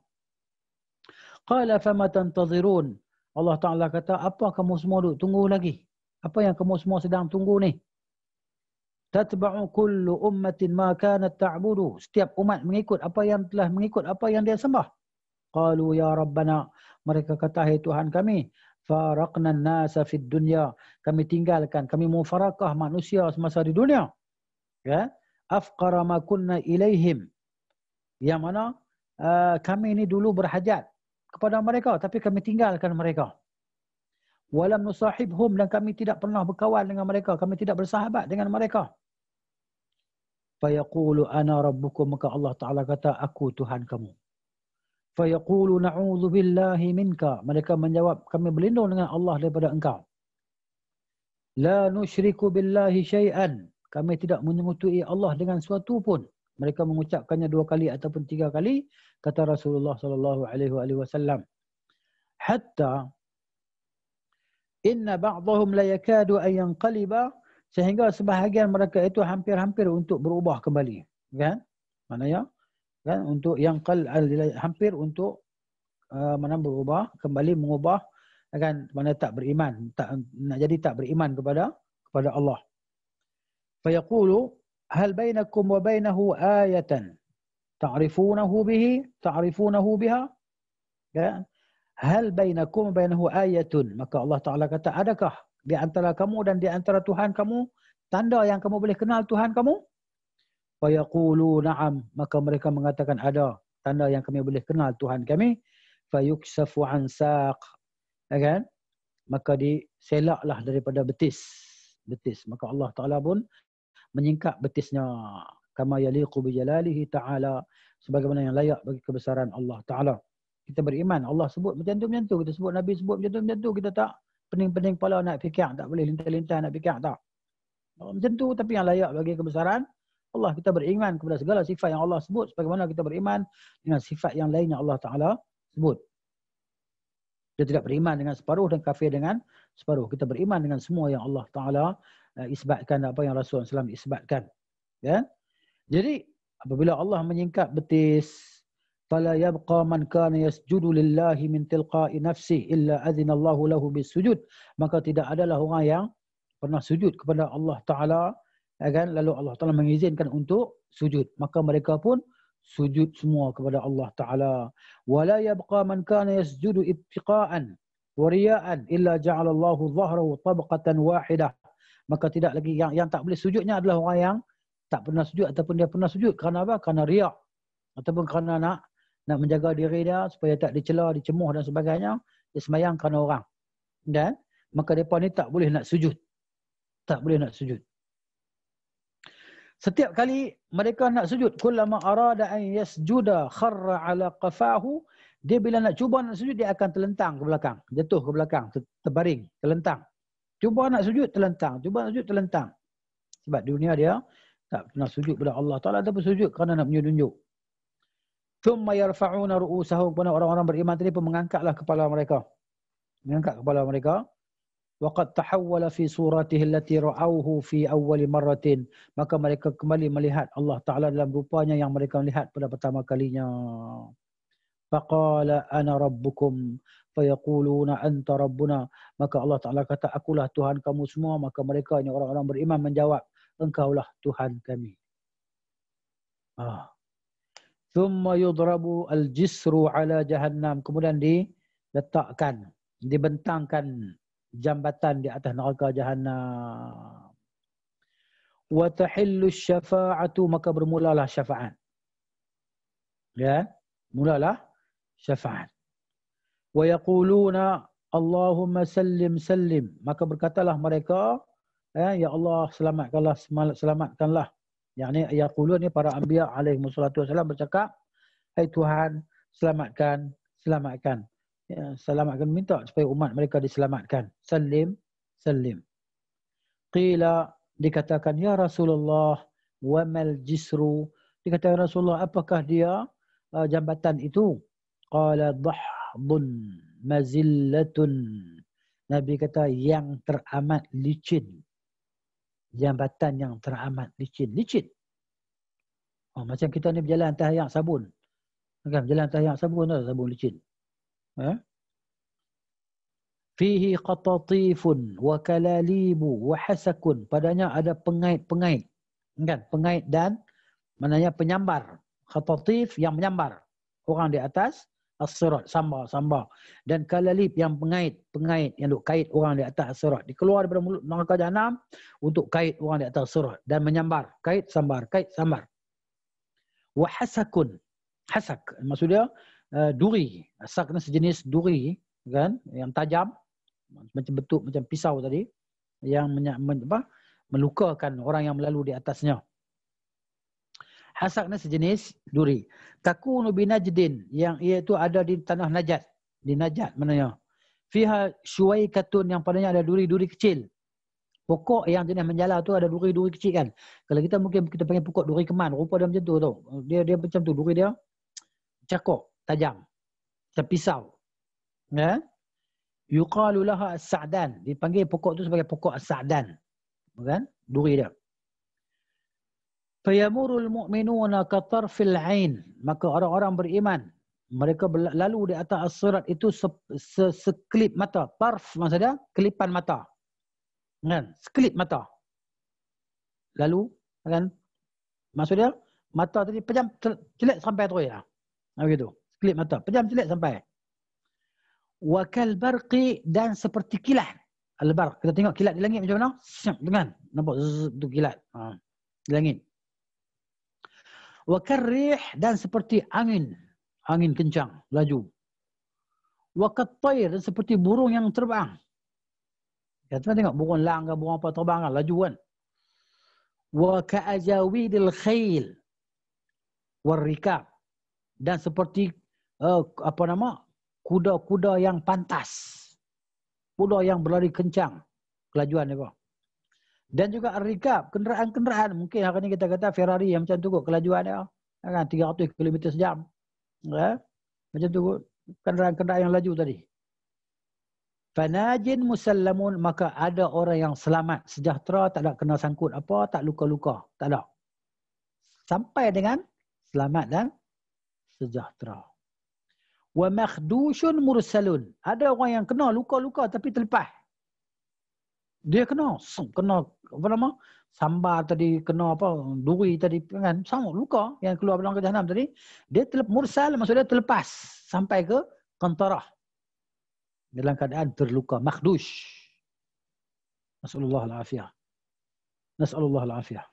Qala fama tantazirun. Allah Taala kata, apa kamu semua duk tunggu lagi? Apa yang kamu semua sedang tunggu ni? Tatba'u kullu ummatin ma kanat ta'budu. Setiap umat mengikut apa yang telah mengikut apa yang dia sembah. Qalu ya rabbana. Mereka kata, hai Tuhan kami, faraqna an-nasa fid dunya. Kami tinggalkan, kami mufarakah manusia semasa di dunia ya afqara ma kunna ilaihim yang mana uh, kami ini dulu berhajat kepada mereka tapi kami tinggalkan mereka walam nusahibhum dan kami tidak pernah berkawan dengan mereka kami tidak bersahabat dengan mereka fayaqulu ana rabbukum maka Allah taala kata aku tuhan kamu fayaqulu na'udzu billahi minka mereka menjawab kami berlindung dengan Allah daripada engkau la nusyriku billahi syai'an kami tidak menyekutui ya Allah dengan suatu pun mereka mengucapkannya dua kali ataupun tiga kali kata Rasulullah sallallahu alaihi wasallam hatta inna ba'dahum la yakadu an yanqaliba sehingga sebahagian mereka itu hampir-hampir untuk berubah kembali kan mana ya kan untuk yang qal hampir untuk uh, mana berubah kembali mengubah kan mana tak beriman tak nak jadi tak beriman kepada kepada Allah فيقول هل بينكم وبينه آية تعرفونه به تعرفونه بها ya? هل بينكم وبينه آية maka Allah Ta'ala kata adakah di antara kamu dan di antara Tuhan kamu tanda yang kamu boleh kenal Tuhan kamu fayaqulu na'am maka mereka mengatakan ada tanda yang kami boleh kenal Tuhan kami fayuksafu an saq ya kan maka diselaklah daripada betis betis maka Allah Taala pun menyingkap betisnya kama yaliqu bi jalalihi ta'ala sebagaimana yang layak bagi kebesaran Allah taala kita beriman Allah sebut macam tu macam tu kita sebut nabi sebut macam tu macam tu kita tak pening-pening kepala nak fikir tak boleh lintah-lintah nak fikir tak oh, macam tu tapi yang layak bagi kebesaran Allah kita beriman kepada segala sifat yang Allah sebut sebagaimana kita beriman dengan sifat yang lain yang Allah taala sebut kita tidak beriman dengan separuh dan kafir dengan separuh kita beriman dengan semua yang Allah taala Eh, isbatkan apa yang Rasulullah SAW isbatkan. Ya? Jadi apabila Allah menyingkap betis, fala yabqa man kana yasjudu lillahi min tilqa'i nafsi illa adzina Allahu lahu bisujud, maka tidak adalah orang yang pernah sujud kepada Allah Taala ya kan? lalu Allah Taala mengizinkan untuk sujud, maka mereka pun sujud semua kepada Allah Taala. Wala yabqa man kana yasjudu ittiqaan wa illa ja'ala Allahu dhahrahu tabaqatan wahidah maka tidak lagi yang yang tak boleh sujudnya adalah orang yang tak pernah sujud ataupun dia pernah sujud kerana apa? Kerana riak ataupun kerana nak nak menjaga diri dia supaya tak dicela, dicemooh dan sebagainya, dia sembahyang kerana orang. Dan maka depa ni tak boleh nak sujud. Tak boleh nak sujud. Setiap kali mereka nak sujud, kullama arada an yasjuda kharra ala qafahu, dia bila nak cuba nak sujud dia akan terlentang ke belakang, jatuh ke belakang, terbaring, terlentang. Cuba nak sujud terlentang, cuba nak sujud terlentang. Sebab dunia dia tak pernah sujud pada Allah Taala ataupun sujud kerana nak menunjuk. Thumma yarfa'una ru'usahum kepada orang-orang beriman tadi pun mengangkatlah kepala mereka. Mengangkat kepala mereka. Waqad tahawwala fi suratihi allati ra'awhu fi awwali marratin. Maka mereka kembali melihat Allah Taala dalam rupanya yang mereka lihat pada pertama kalinya. فقال أنا ربكم فيقولون أنت ربنا maka Allah Taala kata akulah Tuhan kamu semua maka mereka ini orang-orang beriman menjawab engkau Tuhan kami ah thumma yudrabu al-jisru ala jahannam kemudian diletakkan dibentangkan jambatan di atas neraka jahannam wa tahillu syafa'atu maka bermulalah syafaat ya mulalah syafa'an. Wa yaquluna Allahumma sallim sallim. Maka berkatalah mereka, eh, ya Allah selamatkanlah selamatkanlah. Yang ni yaqulun ni para anbiya alaihi wasallatu wasallam bercakap, hai hey, Tuhan, selamatkan, selamatkan. Ya, selamatkan minta supaya umat mereka diselamatkan. Sallim, sallim. Qila dikatakan ya Rasulullah wa mal jisru dikatakan ya Rasulullah apakah dia uh, jambatan itu qala dhahdun mazillatun Nabi kata yang teramat licin. Jambatan yang teramat licin. Licin. Oh, macam kita ni berjalan atas yang sabun. Kan? Berjalan atas yang sabun tu sabun licin. Eh? Fihi qatatifun wa kalalibu wa hasakun. Padanya ada pengait-pengait. Kan? Pengait dan maknanya penyambar. khatatif yang menyambar. Orang di atas as-sirat sambar-sambar dan kalalib yang pengait pengait yang duk kait orang di atas as-sirat dikeluar daripada mulut neraka jahanam untuk kait orang di atas as-sirat dan menyambar kait sambar kait sambar wa hasakun hasak maksud dia uh, duri hasak ni sejenis duri kan yang tajam macam betuk macam pisau tadi yang menya, men, apa, melukakan orang yang melalui di atasnya Hasak ni sejenis duri. Taku nubina jedin yang iaitu ada di tanah najat. Di najat mananya. Fiha syuai katun yang padanya ada duri-duri kecil. Pokok yang jenis menjala tu ada duri-duri kecil kan. Kalau kita mungkin kita panggil pokok duri keman. Rupa dia macam tu tau. Dia dia macam tu. Duri dia cakok. Tajam. pisau, Ya. Yeah? Yuqalulaha as-sa'dan. Dipanggil pokok tu sebagai pokok as-sa'dan. Bukan? Duri dia. Fayamurul mu'minuna katarfil ain. Maka orang-orang beriman. Mereka lalu di atas surat itu se, se, sekelip mata. Tarf maksudnya kelipan mata. Kan? Sekelip mata. Lalu kan? Maksudnya mata tadi pejam celik sampai terus lah. Begitu. kelip mata. Pejam celik sampai. Wakal barqi dan seperti kilat. Al-barq. Kita tengok kilat di langit macam mana? Siap dengan. Nampak? Zzz, itu kilat. Ha. Di langit wa karih dan seperti angin angin kencang laju wa katair dan seperti burung yang terbang ya tuan tengok burung lang ke burung apa terbang kan laju kan wa kaajawidil khail warika dan seperti uh, apa nama kuda-kuda yang pantas kuda yang berlari kencang kelajuan dia apa dan juga rikab kenderaan-kenderaan mungkin hari ni kita kata Ferrari yang macam tu kot kelajuan dia ya kan 300 km sejam ya macam tu kenderaan-kenderaan yang laju tadi fanajin musallamun maka ada orang yang selamat sejahtera tak ada kena sangkut apa tak luka-luka tak ada sampai dengan selamat dan sejahtera wa makhdushun mursalun ada orang yang kena luka-luka tapi terlepas dia kena kena apa nama sambar tadi kena apa duri tadi kan sama luka yang keluar dalam kejahatan tadi dia telah mursal maksudnya terlepas sampai ke kantarah dalam keadaan terluka makhdush nasallallahu alafiyah nasallallahu alafiyah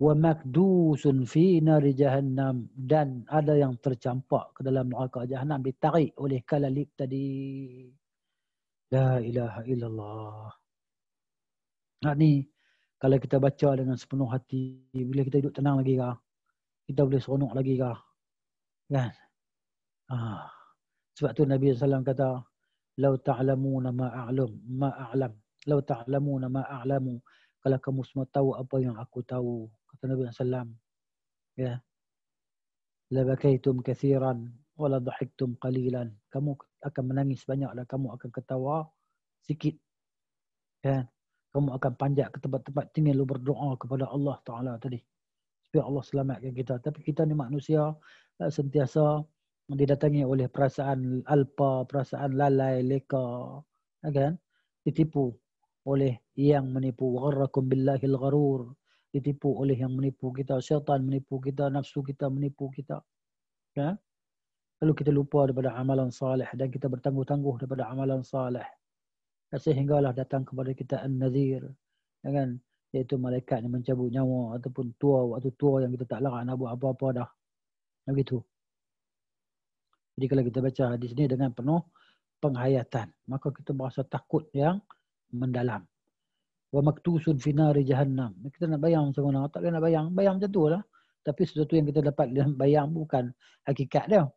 wa makdusun fi nari jahannam dan ada yang tercampak ke dalam neraka jahannam ditarik oleh kalalik tadi La ilaha illallah. Nah ni kalau kita baca dengan sepenuh hati, bila kita hidup tenang lagi kah? Kita boleh seronok lagi kah? Kan? Ah. Sebab tu Nabi SAW kata, "Lau ta'lamu ma a'lam, ma a'lam. Lau ta'lamu ma a'lamu." Kalau kamu semua tahu apa yang aku tahu, kata Nabi SAW. Ya. La bakaitum katsiran wa la dhahiktum qalilan. Kamu akan menangis banyak dan kamu akan ketawa sikit. Kan? Kamu akan panjat ke tempat-tempat tinggi lu berdoa kepada Allah Ta'ala tadi. Supaya Allah selamatkan kita. Tapi kita ni manusia eh, sentiasa didatangi oleh perasaan alpa, perasaan lalai, leka. Eh, kan? Ditipu oleh yang menipu. Gharrakum billahil gharur. Ditipu oleh yang menipu kita. Syaitan menipu kita. Nafsu kita menipu kita. Ya? lalu kita lupa daripada amalan salih dan kita bertangguh-tangguh daripada amalan salih sehinggalah datang kepada kita an-nazir ya kan iaitu malaikat yang mencabut nyawa ataupun tua waktu tua yang kita tak larang nak buat apa-apa dah begitu jadi kalau kita baca hadis ni dengan penuh penghayatan maka kita merasa takut yang mendalam wa maktusun fi nari jahannam kita nak bayang macam mana tak boleh nak bayang bayang macam tu lah tapi sesuatu yang kita dapat dalam bayang bukan hakikat dia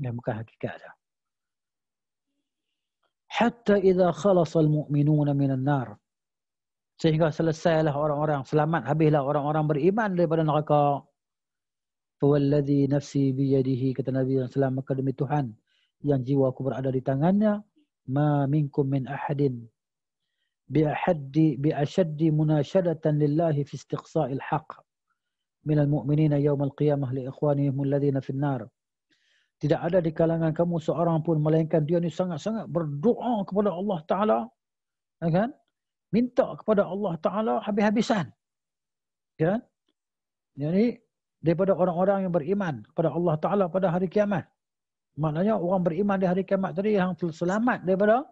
dan bukan hakikat dah. Hatta idza khalas al-mu'minun min an-nar. Sehingga selesailah orang-orang selamat habislah orang-orang beriman daripada neraka. Fawalladhi nafsi biyadihi kata Nabi yang selam maka demi Tuhan yang jiwa aku berada di tangannya ma minkum min ahadin bi ahaddi bi ashaddi munashadatan lillahi fi istiqsa'il haqq min al-mu'minina yawm al-qiyamah li ikhwanihim alladhina fi an-nar. Al tidak ada di kalangan kamu seorang pun melainkan dia ni sangat-sangat berdoa kepada Allah Taala. Ya kan? Minta kepada Allah Taala habis-habisan. Ya. Kan? Jadi daripada orang-orang yang beriman kepada Allah Taala pada hari kiamat. Maknanya orang beriman di hari kiamat tadi yang selamat daripada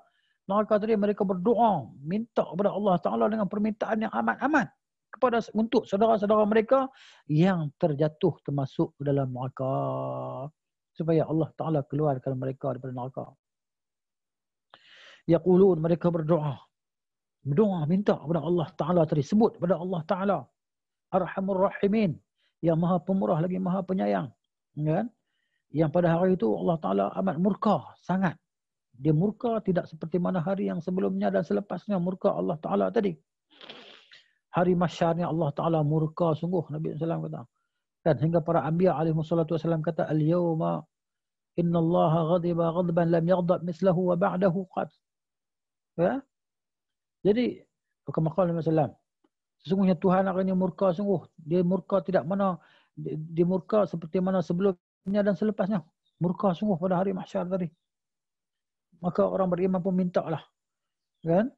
neraka tadi mereka berdoa minta kepada Allah Taala dengan permintaan yang amat-amat kepada untuk saudara-saudara mereka yang terjatuh termasuk dalam neraka supaya Allah Taala keluarkan mereka daripada neraka. Yaqulun mereka berdoa. Berdoa minta kepada Allah Taala tadi sebut kepada Allah Taala Arhamur Rahimin yang Maha Pemurah lagi Maha Penyayang. Kan? Yang pada hari itu Allah Taala amat murka sangat. Dia murka tidak seperti mana hari yang sebelumnya dan selepasnya murka Allah Taala tadi. Hari masyarnya Allah Taala murka sungguh Nabi Sallallahu Alaihi Wasallam kata. Dan hingga para anbiya alaihi salatu wasallam kata al-yawma innallaha ghadiba ghadban lam yaghdab mislahu wa ba'dahu qad. Ya? Jadi Maka maka Nabi SAW. Sesungguhnya Tuhan hari ini murka sungguh. Dia murka tidak mana. Dia murka seperti mana sebelumnya dan selepasnya. Murka sungguh pada hari mahsyar tadi. Maka orang beriman pun minta lah. Kan?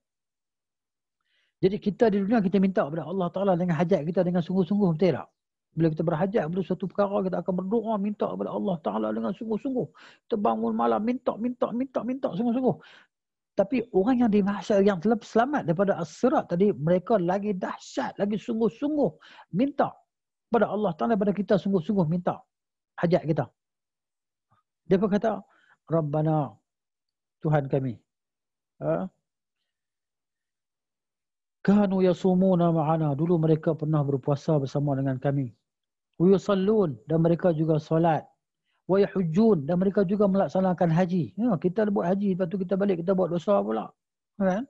Jadi kita di dunia kita minta kepada Allah Ta'ala dengan hajat kita dengan sungguh-sungguh. Betul tak? Bila kita berhajat kepada suatu perkara, kita akan berdoa minta kepada Allah Ta'ala dengan sungguh-sungguh. Kita bangun malam minta, minta, minta, minta sungguh-sungguh. Tapi orang yang dimaksa yang telah selamat daripada asrat tadi, mereka lagi dahsyat, lagi sungguh-sungguh minta kepada Allah Ta'ala kepada kita sungguh-sungguh minta hajat kita. Dia pun kata, Rabbana Tuhan kami. Ha? Kanu yasumuna ma'ana. Dulu mereka pernah berpuasa bersama dengan kami wa yusallun dan mereka juga solat wa yahujjun dan mereka juga melaksanakan haji ya kita buat haji lepas tu kita balik kita buat dosa pula kan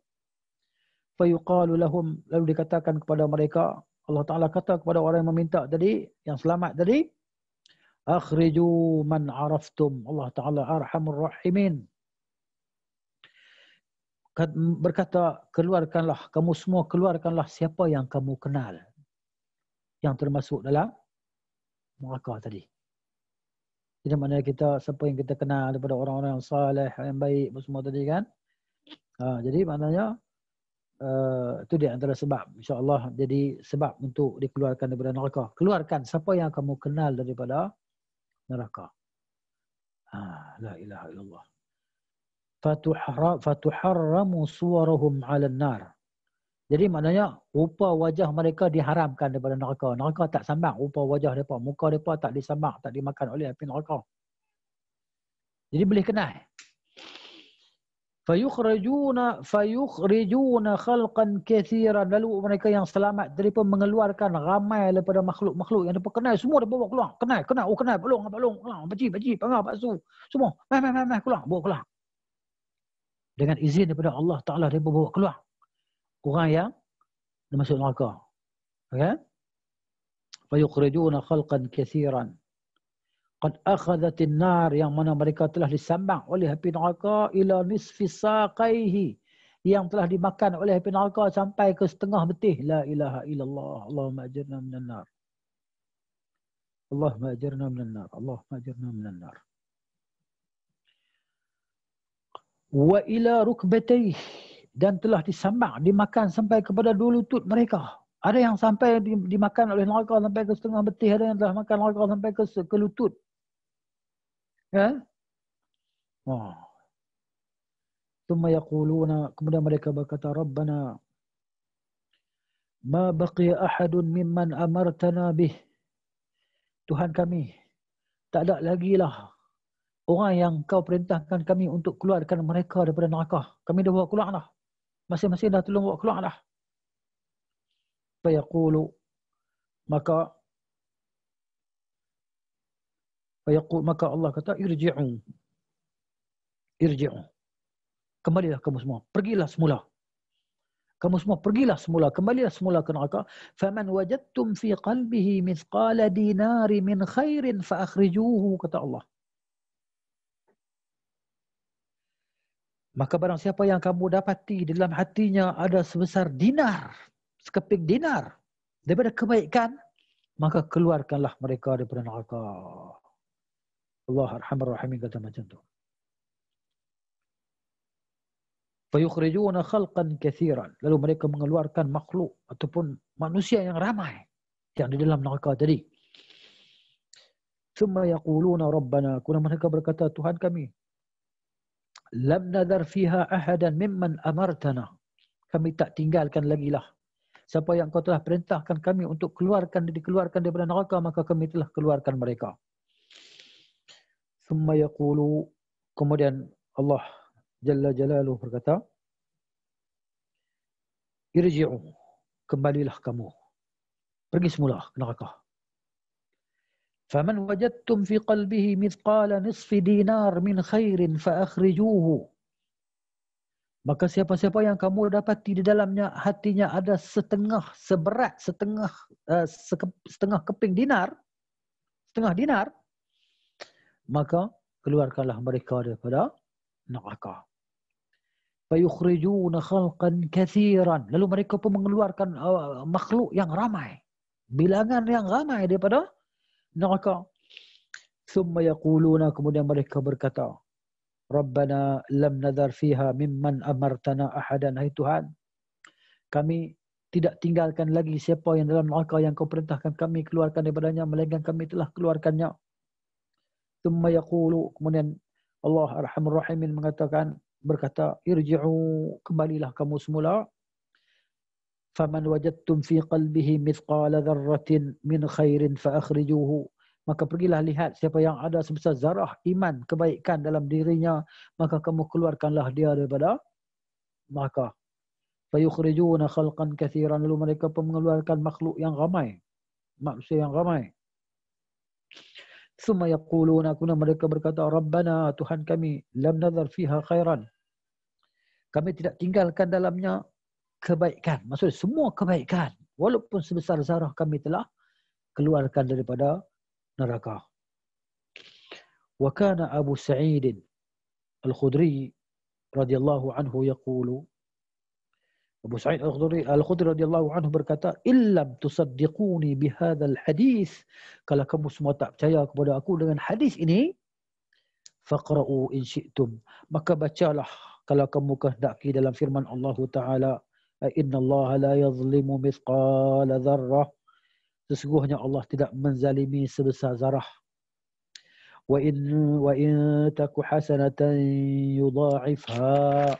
fa lahum lalu dikatakan kepada mereka Allah Taala kata kepada orang yang meminta tadi yang selamat tadi akhriju man araftum Allah Taala arhamur rahimin berkata keluarkanlah kamu semua keluarkanlah siapa yang kamu kenal yang termasuk dalam muakkah tadi. Jadi mana kita siapa yang kita kenal daripada orang-orang yang saleh yang baik semua tadi kan. Ha, jadi maknanya uh, itu dia antara sebab insya-Allah jadi sebab untuk dikeluarkan daripada neraka. Keluarkan siapa yang kamu kenal daripada neraka. Ha, la ilaha illallah. Fatuharramu suwaruhum 'alan nar. Jadi maknanya rupa wajah mereka diharamkan daripada neraka. Neraka tak sambar rupa wajah mereka. Muka mereka tak disambar, tak dimakan oleh api neraka. Jadi boleh kenal. Fayukhrijuna fayukhrijuna khalqan kathiran. Lalu mereka yang selamat dari pun mengeluarkan ramai daripada makhluk-makhluk yang mereka kenal. Semua mereka bawa keluar. Kenal, kenal. Oh kenal. Balong, balong. Balong, paci, paci, pangah, paksu. Semua. Mah, mah, mah, mah. Keluar, bawa keluar. Dengan izin daripada Allah Ta'ala, mereka bawa keluar. Orang yang dia masuk neraka. Okay? Fayukhrijuna khalqan kathiran. Qad akhadatin nar yang mana mereka telah disambang oleh api neraka ila nisfi saqaihi yang telah dimakan oleh api neraka sampai ke setengah betih la ilaha illallah Allahumma ajirna minan nar Allahumma ajirna minan nar Allahumma ajirna minan nar wa ila rukbatayhi dan telah disambar, dimakan sampai kepada dua lutut mereka. Ada yang sampai dimakan oleh neraka sampai ke setengah betih, ada yang telah makan neraka sampai ke, ke lutut. Ya? Oh. Tumma yaquluna kemudian mereka berkata Rabbana ma baqi ahadun mimman amartana bih Tuhan kami tak ada lagi lah orang yang kau perintahkan kami untuk keluarkan mereka daripada neraka. Kami dah bawa keluar lah masing-masing dah tolong buat keluar dah. Fayaqulu maka fayaqulu maka Allah kata irji'u. Irji'u. Kembalilah kamu semua. Pergilah semula. Kamu semua pergilah semula, kembalilah semula ke neraka. Faman wajadtum fi qalbihi mithqala dinari min khairin fa kata Allah. Maka barang siapa yang kamu dapati dalam hatinya ada sebesar dinar. Sekeping dinar. Daripada kebaikan. Maka keluarkanlah mereka daripada neraka. Allah Arhamar Rahim kata macam tu. Fayukhrijuna khalqan kathiran. Lalu mereka mengeluarkan makhluk ataupun manusia yang ramai. Yang di dalam neraka tadi. Thumma yaquluna rabbana. Kuna mereka berkata, Tuhan kami lam nadhar fiha ahadan mimman amartana kami tak tinggalkan lagi lah siapa yang kau telah perintahkan kami untuk keluarkan dikeluarkan daripada neraka maka kami telah keluarkan mereka thumma yaqulu kemudian Allah jalla jalaluhu berkata irji'u kembalilah kamu pergi semula ke neraka فمن وجدتم في قلبه مثقال نصف دينار من خير فأخرجوه Maka siapa-siapa yang kamu dapati di dalamnya hatinya ada setengah seberat setengah eh, setengah keping dinar, setengah dinar, maka keluarkanlah mereka daripada neraka. Fayukhrijuna khalqan kathiran. Lalu mereka pun mengeluarkan eh, makhluk yang ramai. Bilangan yang ramai daripada neraka. Thumma yaquluna kemudian mereka berkata, Rabbana lam nadhar fiha mimman amartana ahadan. Hai Tuhan, kami tidak tinggalkan lagi siapa yang dalam neraka yang kau perintahkan kami keluarkan daripadanya. Melainkan kami telah keluarkannya. Thumma yaqulu kemudian Allah Arhamur Rahimin mengatakan berkata irji'u kembalilah kamu semula faman wajadtum fi qalbihi mithqala dharratin min khairin fa akhrijuhu maka pergilah lihat siapa yang ada sebesar zarah iman kebaikan dalam dirinya maka kamu keluarkanlah dia daripada maka fa yukhrijuna khalqan kathiran lalu mereka pun mengeluarkan makhluk yang ramai manusia yang ramai Suma yaquluna kuna mereka berkata Rabbana Tuhan kami lam nazar fiha khairan. Kami tidak tinggalkan dalamnya kebaikan. Maksudnya semua kebaikan. Walaupun sebesar zarah kami telah keluarkan daripada neraka. Wa kana Abu Sa'id Al-Khudri radhiyallahu anhu yaqulu Abu Sa'id Al-Khudri Al-Khudri radhiyallahu anhu berkata illam tusaddiquni bi hadzal hadis kalau kamu semua tak percaya kepada aku dengan hadis ini faqra'u in syi'tum maka bacalah kalau kamu kehendaki dalam firman Allah Ta'ala inna Allah la yazlimu mithqala dharrah sesungguhnya Allah tidak menzalimi sebesar zarah wa in wa in taku hasanatan yudha'ifha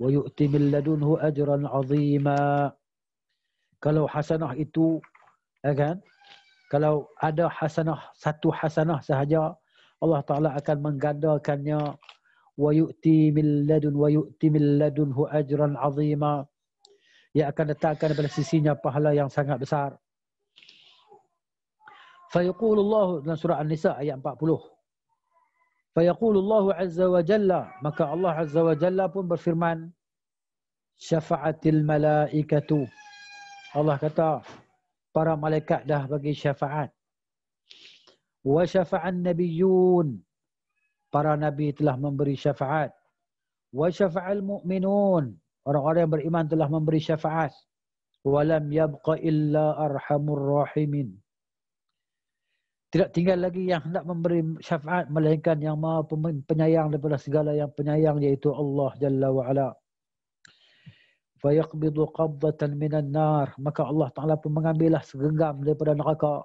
wa yu'ti min ladunhu ajran 'azima kalau hasanah itu ya kan kalau ada hasanah satu hasanah sahaja Allah Taala akan menggandakannya وَيُؤْتِي مِنْ لَدُنْ وَيُؤْتِي مِنْ لَدُنْهُ أَجْرًا عَظِيمًا Ia akan letakkan daripada sisinya pahala yang sangat besar. فَيَقُولُ Allah Dalam surah An-Nisa ayat 40. Allah, اللَّهُ wa وَجَلَّ Maka Allah Azza wa Jalla pun berfirman Syafaatil malaikatu. Allah kata para malaikat dah bagi syafaat. وَشَفَعَ النَّبِيُّونَ para nabi telah memberi syafaat. Wa syafa'al mu'minun. Orang-orang yang beriman telah memberi syafaat. Walam yabqa illa arhamur rahimin. Tidak tinggal lagi yang hendak memberi syafaat melainkan yang maha penyayang daripada segala yang penyayang yaitu Allah Jalla wa'ala. Fayaqbidu qabdatan minan nar. Maka Allah Ta'ala pun mengambillah segenggam daripada neraka.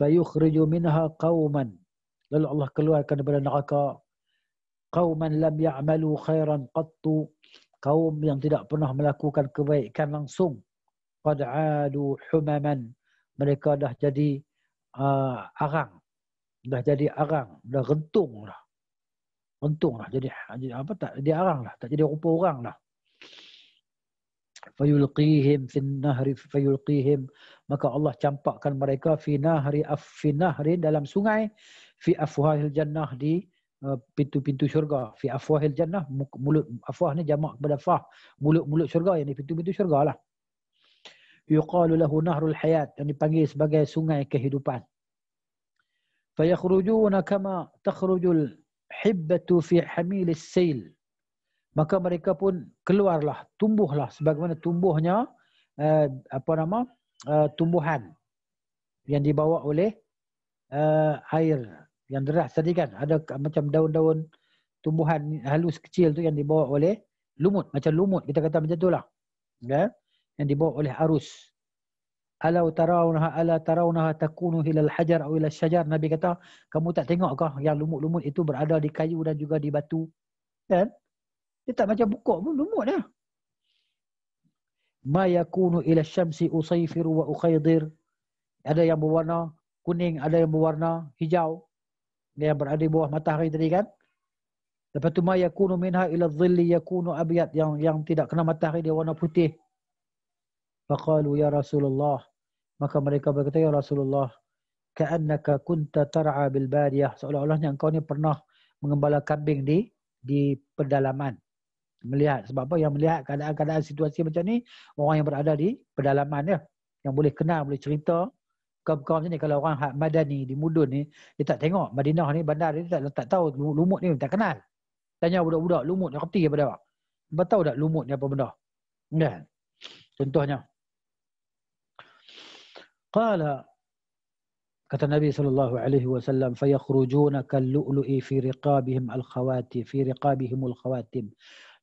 Fayukhriju minha qawman. Lalu Allah keluarkan daripada neraka qauman lam ya'malu khairan qattu kaum yang tidak pernah melakukan kebaikan langsung qad adu humaman mereka dah jadi uh, arang dah jadi arang dah gentung lah, gentung lah, jadi apa tak dia arang lah, tak jadi rupa orang lah fayulqihim fin nahri fayulqihim maka Allah campakkan mereka fi nahri fi nahrin dalam sungai fi afwahil jannah di uh, pintu-pintu syurga fi afwahil jannah mulut afwah ni jamak kepada fah mulut-mulut syurga yang di pintu-pintu syurga lah yuqalu lahu nahrul hayat yang dipanggil sebagai sungai kehidupan fayakhrujuna kama takhrujul hibatu fi hamil as-sail maka mereka pun keluarlah tumbuhlah sebagaimana tumbuhnya uh, apa nama uh, tumbuhan yang dibawa oleh uh, air yang deras tadi kan ada macam daun-daun tumbuhan halus kecil tu yang dibawa oleh lumut macam lumut kita kata macam tu lah. ya yeah? yang dibawa oleh arus ala tarawnaha ala tarawnaha takunu hilal hajar aw ila syajar nabi kata kamu tak tengok kah yang lumut-lumut itu berada di kayu dan juga di batu kan yeah? Dia tak macam pokok pun lumut dia. Ma yakunu ila syamsi usayfiru wa ukhaydir. Ada yang berwarna kuning, ada yang berwarna hijau. Dia yang berada di bawah matahari tadi kan. Lepas tu ma yakunu minha ila zilli, yakunu abyad yang yang tidak kena matahari dia warna putih. Faqalu ya Rasulullah. Maka mereka berkata ya Rasulullah, ka'annaka kunta tar'a bil bariyah. Seolah-olahnya engkau ni pernah mengembala kambing di di pedalaman melihat. Sebab apa yang melihat keadaan-keadaan situasi macam ni, orang yang berada di pedalaman ya. Yang boleh kenal, boleh cerita. Kau-kau macam ni kalau orang hak madani di mudun ni, dia tak tengok Madinah ni bandar dia tak, tak tahu lumut ni tak kenal. Tanya budak-budak lumut ni apa dia awak. Tak tahu tak lumut ni apa benda. Kan? Contohnya. Qala kata Nabi sallallahu alaihi wasallam fayakhrujuna kal lu'lu'i fi riqabihim al khawati fi riqabihim al khawatim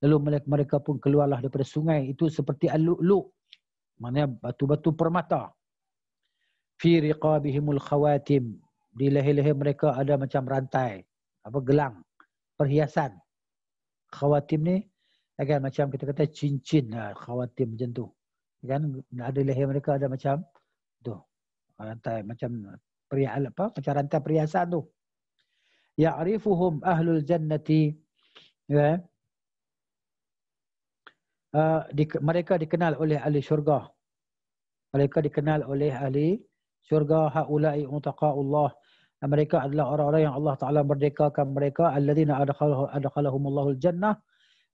Lalu mereka pun keluarlah daripada sungai itu seperti aluk-luk. Maknanya batu-batu permata. Fi riqabihimul khawatim. Di leher-leher mereka ada macam rantai. Apa gelang. Perhiasan. Khawatim ni ya kan, macam kita kata cincin lah. Khawatim macam tu. Ya kan? Ada leher mereka ada macam tu. Rantai macam pria apa macam rantai perhiasan tu. Ya'rifuhum ahlul jannati. Ya. Yeah kan? Eh, di, mereka dikenal oleh ahli syurga. Mereka dikenal oleh ahli syurga haulai mutaqaullah. Mereka adalah orang-orang yang Allah Taala merdekakan mereka alladzina adkhalahu adkhalahumullahul jannah.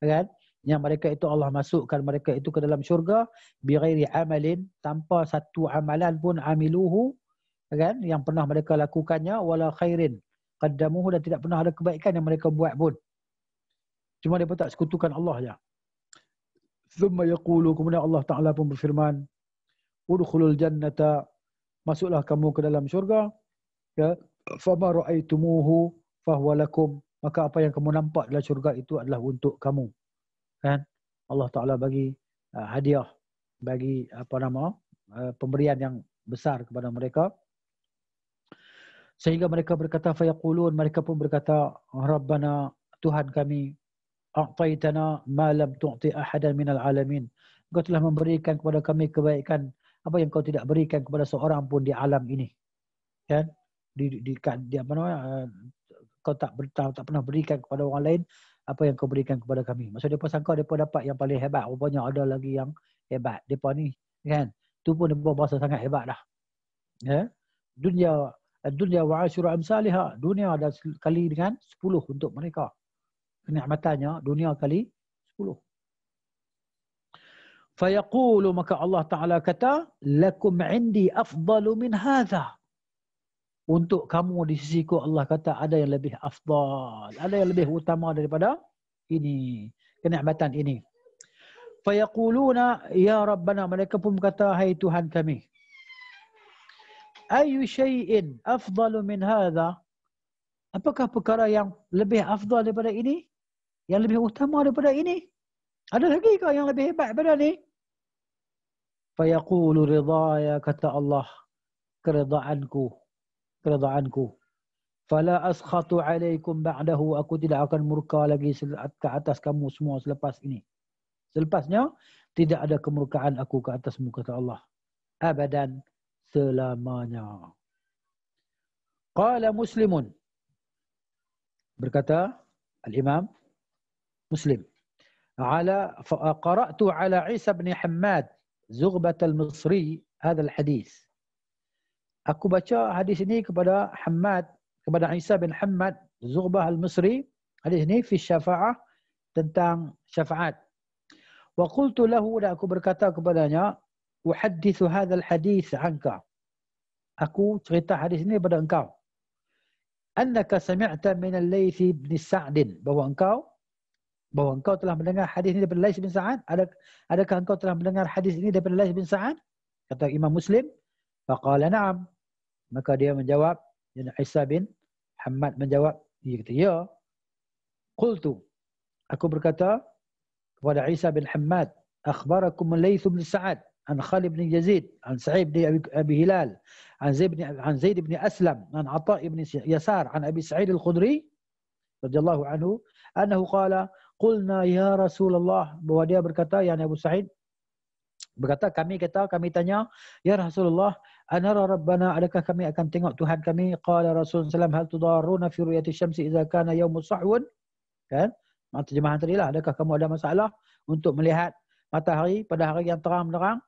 Kan? Yang mereka itu Allah masukkan mereka itu ke dalam syurga bi ghairi amalin tanpa satu amalan pun amiluhu kan yang pernah mereka lakukannya wala khairin qaddamuhu dan tidak pernah ada kebaikan yang mereka buat pun. Cuma mereka tak sekutukan Allah je. Thumma yaqulu kemudian Allah Taala pun berfirman, "Udkhulul jannata" Masuklah kamu ke dalam syurga. Ya, fa ma ra'aytumuhu fahuwa lakum. Maka apa yang kamu nampak dalam syurga itu adalah untuk kamu. Kan? Allah Taala bagi uh, hadiah bagi apa nama uh, pemberian yang besar kepada mereka sehingga mereka berkata fa mereka pun berkata rabbana tuhan kami a'taitana ma lam tu'ti ahadan minal alamin. Engkau telah memberikan kepada kami kebaikan apa yang kau tidak berikan kepada seorang pun di alam ini. Kan? Di, di, di, di apa nama? Eh, kau tak, ber, tak, pernah berikan kepada orang lain apa yang kau berikan kepada kami. Maksud dia sangka dia dapat yang paling hebat. Rupanya ada lagi yang hebat. Dia ni kan. Tu pun dia berasa sangat hebat dah. Ya. Yeah? Dunia dunia wa asyru amsalha. Dunia ada kali dengan 10 untuk mereka kenikmatannya dunia kali 10. Fayaqulu maka Allah Taala kata lakum indi afdalu min hadha. Untuk kamu di sisi ku Allah kata ada yang lebih afdal, ada yang lebih utama daripada ini, kenikmatan ini. Fayaquluna ya rabbana mereka pun kata hai Tuhan kami. Ayu shayin afdalu min hadha? Apakah perkara yang lebih afdal daripada ini? yang lebih utama daripada ini? Ada lagi ke yang lebih hebat daripada ini. Fayaqulu ridaya kata Allah keridaanku keridaanku fala askhatu alaikum ba'dahu aku tidak akan murka lagi ke atas kamu semua selepas ini selepasnya tidak ada kemurkaan aku ke atas muka kata Allah abadan selamanya qala muslimun berkata al imam مسلم على قرأت على عيسى بن حماد زغبة المصري هذا الحديث Aku baca hadis ini kepada Hamad, kepada Isa bin Hamad, Zughbah al-Misri, hadis ini fi syafa'ah tentang syafaat. Wa qultu lahu dan aku berkata kepadanya, uhadithu hadzal hadis anka. Aku cerita hadis ini kepada engkau. Annaka sami'ta min al-Laith bin Sa'd bahwa engkau bahawa engkau telah mendengar hadis ini daripada Lais bin Sa'ad? Adakah, adakah engkau telah mendengar hadis ini daripada Lais bin Sa'ad? Kata Imam Muslim. Faqala na'am. Maka dia menjawab. Dan Isa bin Hamad menjawab. Dia kata, ya. Qultu. Aku berkata kepada Isa bin Hamad. Akhbarakum Lais bin Sa'ad. An Khalid bin Yazid. An Sa'id bin Abi Hilal. An Zaid bin, an Zaid bin Aslam. An Atta bin Yasar. An Abi Sa'id al-Khudri. Radiyallahu anhu. Anahu qala. Qala. Qulna ya Rasulullah bahwa dia berkata ya Abu Sa'id berkata kami kata kami tanya ya Rasulullah anara rabbana adakah kami akan tengok Tuhan kami qala Rasulullah, sallam hal tudaruna fi ru'yati syamsi idza kana yaumus sahwun kan maksud jemaah tadi lah adakah kamu ada masalah untuk melihat matahari pada hari yang terang benderang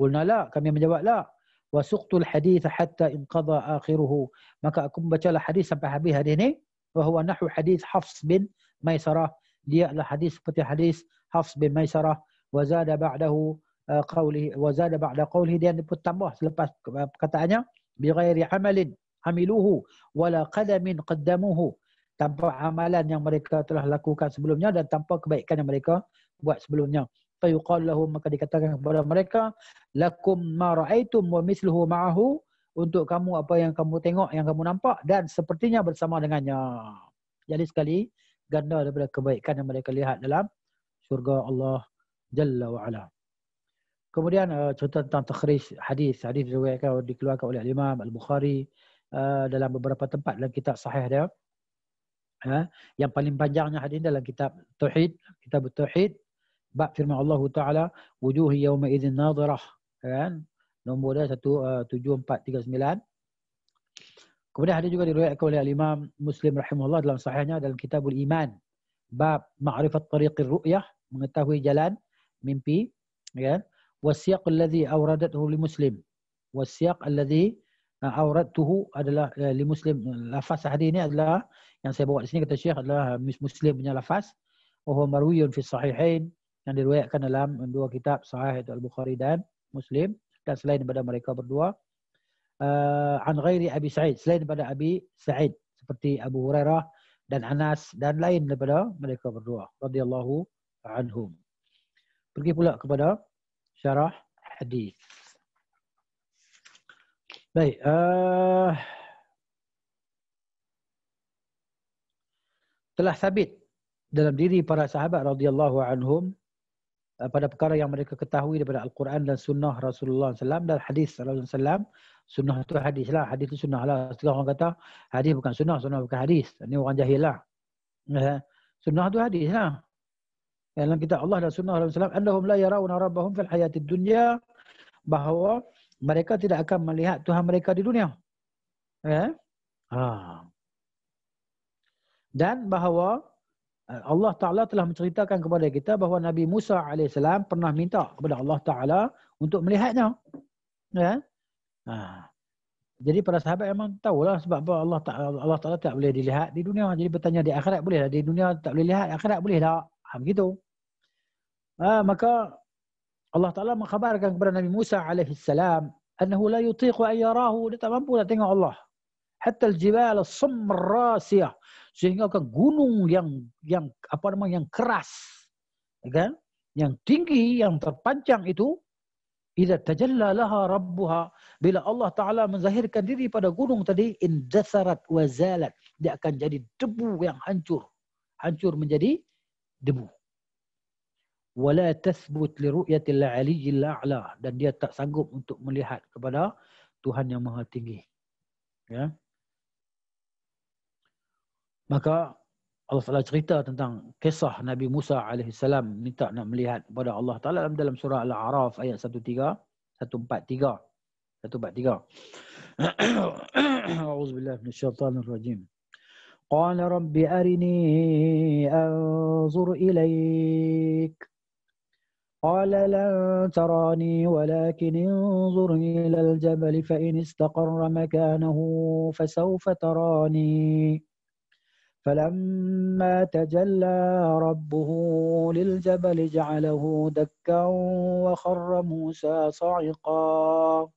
qulna la kami menjawab la wa suqtul hadith hatta inqadha akhiruhu maka aku membacalah hadis sampai habis hadis ini? bahwa nahwu hadis Hafs bin Maisarah dia adalah hadis seperti hadis Hafs bin Maisarah wazada ba'dahu uh, qawli wazada ba'da qawli dia pun tambah selepas uh, perkataannya bi ghairi amalin hamiluhu wala qadamin qaddamuhu tanpa amalan yang mereka telah lakukan sebelumnya dan tanpa kebaikan yang mereka buat sebelumnya fa yuqal lahum maka dikatakan kepada mereka lakum ma ra'aitum wa misluhu ma'ahu untuk kamu apa yang kamu tengok yang kamu nampak dan sepertinya bersama dengannya jadi sekali ganda daripada kebaikan yang mereka lihat dalam syurga Allah Jalla wa Ala. Kemudian uh, contoh tentang takhrij hadis. Hadis diriwayatkan dikeluarkan oleh Imam Al-Bukhari uh, dalam beberapa tempat dalam kitab sahih dia. Ha? Yang paling panjangnya hadis dalam kitab Tauhid. Kitab Tauhid. Bab firman Allah Ta'ala. Wujuhi yawma izin nazarah. Kan? Nombor dia 1, uh, 7439. Kemudian ada juga diriwayatkan oleh Imam Muslim rahimahullah dalam sahihnya dalam Kitabul Iman bab ma'rifat tariqir ru'yah mengetahui jalan mimpi ya kan? wasiq allazi awradathu li muslim wasiq allazi uh, awradtuhu adalah uh, li muslim lafaz hadis ini adalah yang saya bawa di sini kata syekh adalah muslim punya lafaz wa marwiyun fi sahihain yang diriwayatkan dalam dua kitab sahih al-bukhari dan muslim dan selain daripada mereka berdua uh, an ghairi Abi Sa'id selain daripada Abi Sa'id seperti Abu Hurairah dan Anas dan lain daripada mereka berdua radhiyallahu anhum. Pergi pula kepada syarah hadis. Baik, uh, telah sabit dalam diri para sahabat radhiyallahu anhum Eh, pada perkara yang mereka ketahui daripada Al-Quran dan Sunnah Rasulullah SAW dan hadis Rasulullah SAW. Sunnah itu hadis lah. Hadis itu sunnah lah. Setelah orang kata hadis bukan sunnah. Sunnah bukan hadis. Ini orang jahil lah. Eh, sunnah itu hadis lah. Dalam kita Allah dan Sunnah Rasulullah SAW. Andahum la yarawna rabbahum fil hayati dunya. Bahawa mereka tidak akan melihat Tuhan mereka di dunia. Ya. Ah. Dan bahawa Eh, Allah Ta'ala telah menceritakan kepada kita bahawa Nabi Musa AS pernah minta kepada Allah Ta'ala untuk melihatnya. Ya. Ha. Jadi para sahabat memang tahulah sebab apa Allah Ta'ala, Allah Ta'ala tak boleh dilihat di dunia. Jadi bertanya di akhirat boleh tak? Di dunia tak boleh lihat, akhirat boleh tak? Ha, begitu. Ha, maka Allah Ta'ala mengkhabarkan kepada Nabi Musa AS Anahu la yutiqu ayyarahu. Dia tak mampu nak tengok Allah. Hatta al-jibal as-summ sehingga ke gunung yang yang apa namanya yang keras kan yang tinggi yang terpanjang itu idza tajalla rabbuha bila Allah taala menzahirkan diri pada gunung tadi indasarat wa zalat dia akan jadi debu yang hancur hancur menjadi debu wala tathbut li ru'yatil aliyyil a'la dan dia tak sanggup untuk melihat kepada Tuhan yang maha tinggi ya Maka Allah Taala cerita tentang kisah Nabi Musa alaihi salam minta nak melihat kepada Allah Taala dalam dalam surah Al-A'raf ayat 13 143 143 A'udzu billahi minasyaitonir rajim قال رب أرني أنظر إليك قال لن تراني ولكن انظر إلى الجبل فإن استقر مكانه فسوف تراني فلما تجلى ربه للجبل جعله دكا وخر موسى صعقا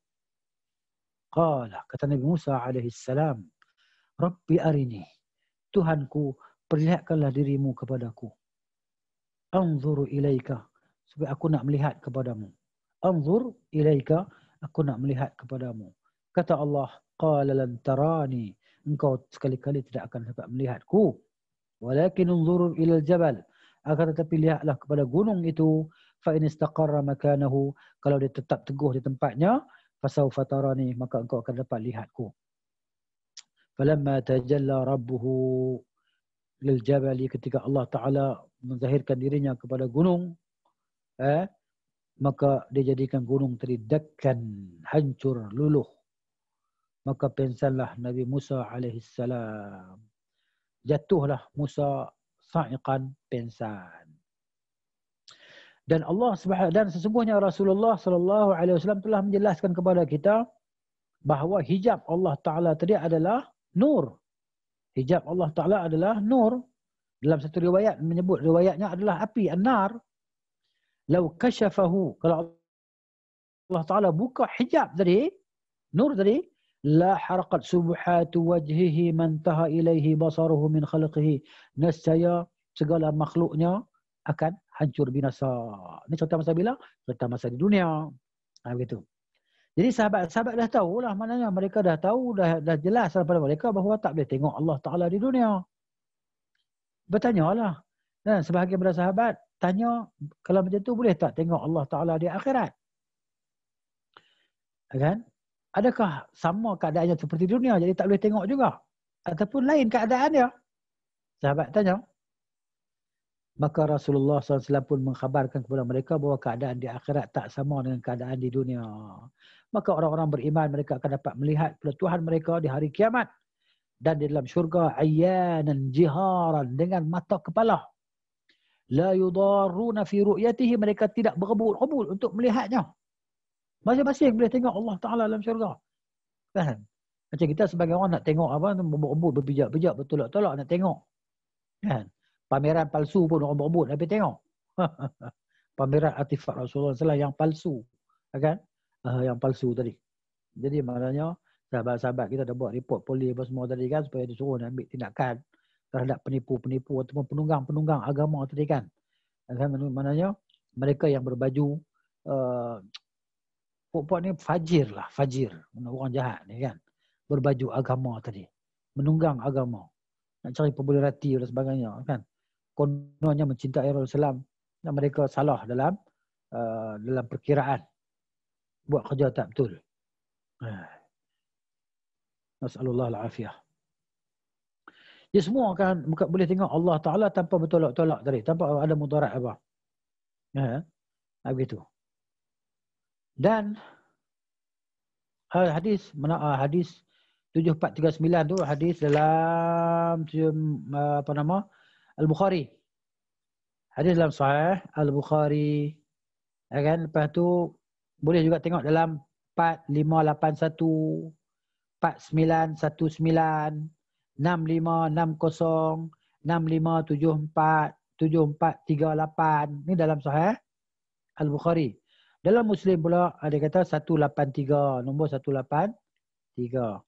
قال كتا نبي موسى عليه السلام ربي أرني تهنكو perlihatkanlah الله dirimu kepadaku انظر إليك supaya aku nak melihat انظر إليك أكون nak melihat kepadamu الله قال لن تراني engkau sekali-kali tidak akan dapat melihatku. Walakin unzur ilal jabal. Akan tetapi lihatlah kepada gunung itu. Fa in istaqarra makanahu. Kalau dia tetap teguh di tempatnya. Fasau fatarani. Maka engkau akan dapat lihatku. Falamma tajalla rabbuhu lil jabali. Ketika Allah Ta'ala menzahirkan dirinya kepada gunung. Eh, maka dia jadikan gunung tadi Hancur luluh. Maka pensanlah Nabi Musa AS. Jatuhlah Musa sa'iqan pensan. Dan Allah dan sesungguhnya Rasulullah sallallahu alaihi wasallam telah menjelaskan kepada kita bahawa hijab Allah Taala tadi adalah nur. Hijab Allah Taala adalah nur. Dalam satu riwayat menyebut riwayatnya adalah api an-nar. Lau kashafahu kalau Allah Taala buka hijab tadi, nur tadi, لا حرقت سبحات وجهه من تها إليه بصره من خلقه نسيا segala makhluknya akan hancur binasa. Ini cerita masa bila? Cerita masa di dunia. Ha, begitu. Jadi sahabat-sahabat dah tahu lah maknanya mereka dah tahu dah, dah jelas kepada mereka bahawa tak boleh tengok Allah Taala di dunia. Bertanyalah. Dan sebahagian pada sahabat tanya kalau macam tu boleh tak tengok Allah Taala di akhirat? Kan? adakah sama keadaannya seperti dunia jadi tak boleh tengok juga ataupun lain keadaannya sahabat tanya maka Rasulullah SAW pun mengkhabarkan kepada mereka bahawa keadaan di akhirat tak sama dengan keadaan di dunia maka orang-orang beriman mereka akan dapat melihat Tuhan mereka di hari kiamat dan di dalam syurga ayyanan jiharan dengan mata kepala la yudaruna fi ru'yatihi mereka tidak berebut-rebut untuk melihatnya Masing-masing boleh tengok Allah Ta'ala dalam syurga. Faham? Macam kita sebagai orang nak tengok apa, berbut-but, berpijak-pijak, bertolak-tolak nak tengok. Kan? Pameran palsu pun orang berbut, tapi tengok. Pameran artifak Rasulullah SAW yang palsu. Ya kan? Uh, yang palsu tadi. Jadi maknanya, sahabat-sahabat kita dah buat report polis apa semua tadi kan, supaya disuruh nak ambil tindakan terhadap penipu-penipu ataupun penunggang-penunggang agama tadi kan. Ya kan? Maknanya, mereka yang berbaju, uh, Puak-puak ni fajir lah. Fajir. Orang jahat ni kan. Berbaju agama tadi. Menunggang agama. Nak cari pembuli rati dan sebagainya kan. Kononnya mencintai Rasulullah dan mereka salah dalam uh, dalam perkiraan. Buat kerja tak betul. Eh. Nasalullah al-afiyah. Ya semua kan bukan boleh tengok Allah Taala tanpa bertolak-tolak tadi, tanpa ada mudarat apa. Ya. Ha, begitu. Dan ha, hadis ha, hadis 7439 tu hadis dalam ha, apa nama Al-Bukhari. Hadis dalam sahih Al-Bukhari. Ya kan? Lepas tu boleh juga tengok dalam 4581 4919 6560 6574 7438 ni dalam sahih Al-Bukhari. Dalam Muslim pula ada kata 183. Nombor 183. Hmm.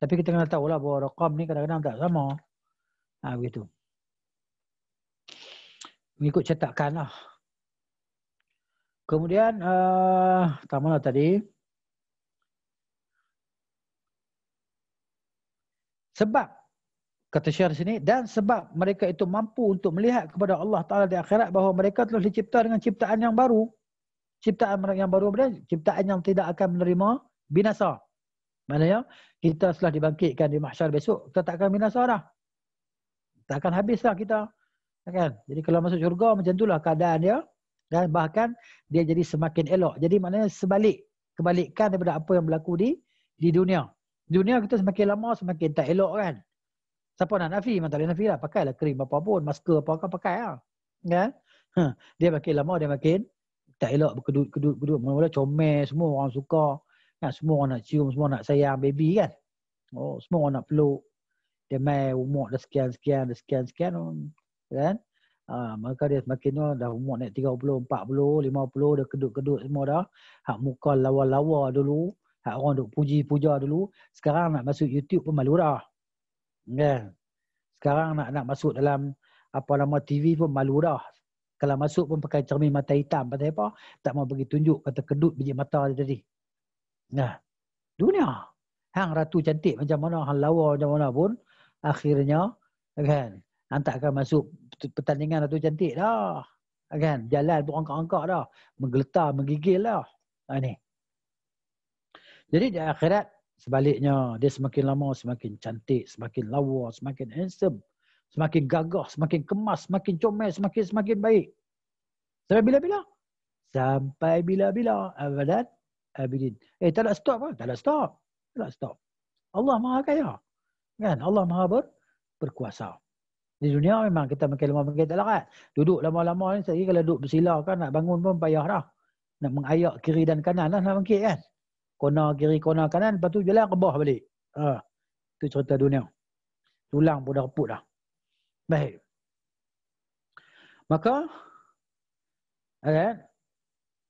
Tapi kita kena tahu lah bahawa rakam ni kadang-kadang tak sama. Ha, begitu. Mengikut cetakan lah. Kemudian, uh, eh, tak lah tadi. Sebab kata Syekh sini dan sebab mereka itu mampu untuk melihat kepada Allah Taala di akhirat bahawa mereka telah dicipta dengan ciptaan yang baru ciptaan yang baru benar, ciptaan yang tidak akan menerima binasa. Maknanya kita setelah dibangkitkan di mahsyar besok, kita tak akan binasa dah. Tak akan habislah kita. Ya kan? Jadi kalau masuk syurga macam itulah keadaan dia. Dan bahkan dia jadi semakin elok. Jadi maknanya sebalik. Kebalikan daripada apa yang berlaku di di dunia. Dunia kita semakin lama semakin tak elok kan. Siapa nak nafi? Memang tak boleh nafi lah. Pakailah krim apa pun. Masker apa kan pakai lah. Kan? Dia makin lama dia makin tak elok berkedut-kedut kedut mula-mula comel semua orang suka kan semua orang nak cium semua orang nak sayang baby kan oh semua orang nak peluk dia mai umur dah sekian sekian dah sekian sekian kan ha, maka dia semakin tu dah umur naik 30 40 50 dah kedut-kedut semua dah hak muka lawa-lawa dulu hak orang duk puji-puja dulu sekarang nak masuk YouTube pun malu dah kan sekarang nak nak masuk dalam apa nama TV pun malu dah kalau masuk pun pakai cermin mata hitam. Kata apa? Tak mau bagi tunjuk. Kata kedut biji mata dia tadi. Nah. Dunia. Hang ratu cantik macam mana. Hang lawa macam mana pun. Akhirnya. Kan. Hang tak akan masuk pertandingan ratu cantik dah. Kan. Jalan pun angkak-angkak dah. Menggeletar, menggigil dah. Ha, ni. Jadi di akhirat. Sebaliknya. Dia semakin lama semakin cantik. Semakin lawa. Semakin handsome semakin gagah, semakin kemas, semakin comel, semakin semakin baik. Sampai bila-bila? Sampai bila-bila abadan abidin. Eh tak nak stop ke? Tak nak stop. Tak nak stop. Allah Maha Kaya. Kan? Allah Maha ber, berkuasa. Di dunia memang kita makin lama makin tak larat. Duduk lama-lama ni sekali kalau duduk bersila kan nak bangun pun payah dah. Nak mengayak kiri dan kanan lah nak bangkit kan. Kona kiri, kona kanan. Lepas tu jalan rebah balik. Ha. Itu cerita dunia. Tulang pun dah reput dah. Baik. Maka eh,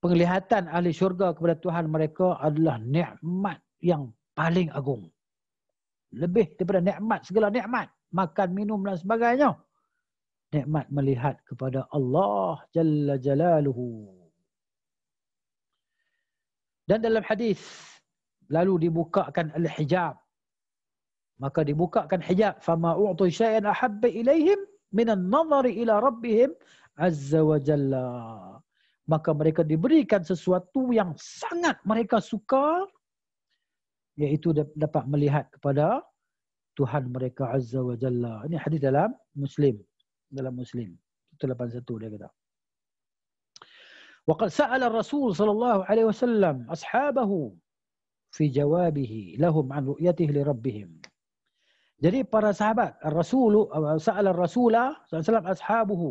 penglihatan ahli syurga kepada Tuhan mereka adalah nikmat yang paling agung. Lebih daripada nikmat segala nikmat, makan, minum dan sebagainya. Nikmat melihat kepada Allah Jalla Jalaluhu. Dan dalam hadis lalu dibukakan al-hijab maka dibukakan hijab fama u'tu syai'an ahabba ilaihim minan nadhari ila rabbihim azza wa jalla maka mereka diberikan sesuatu yang sangat mereka suka iaitu dapat melihat kepada Tuhan mereka azza wa jalla ini hadis dalam muslim dalam muslim 81 dia kata وقد سأل الرسول صلى الله عليه وسلم أصحابه في جوابه لهم عن رؤيته لربهم jadi para sahabat Rasul eh, soal Rasul sallallahu ashabuhu.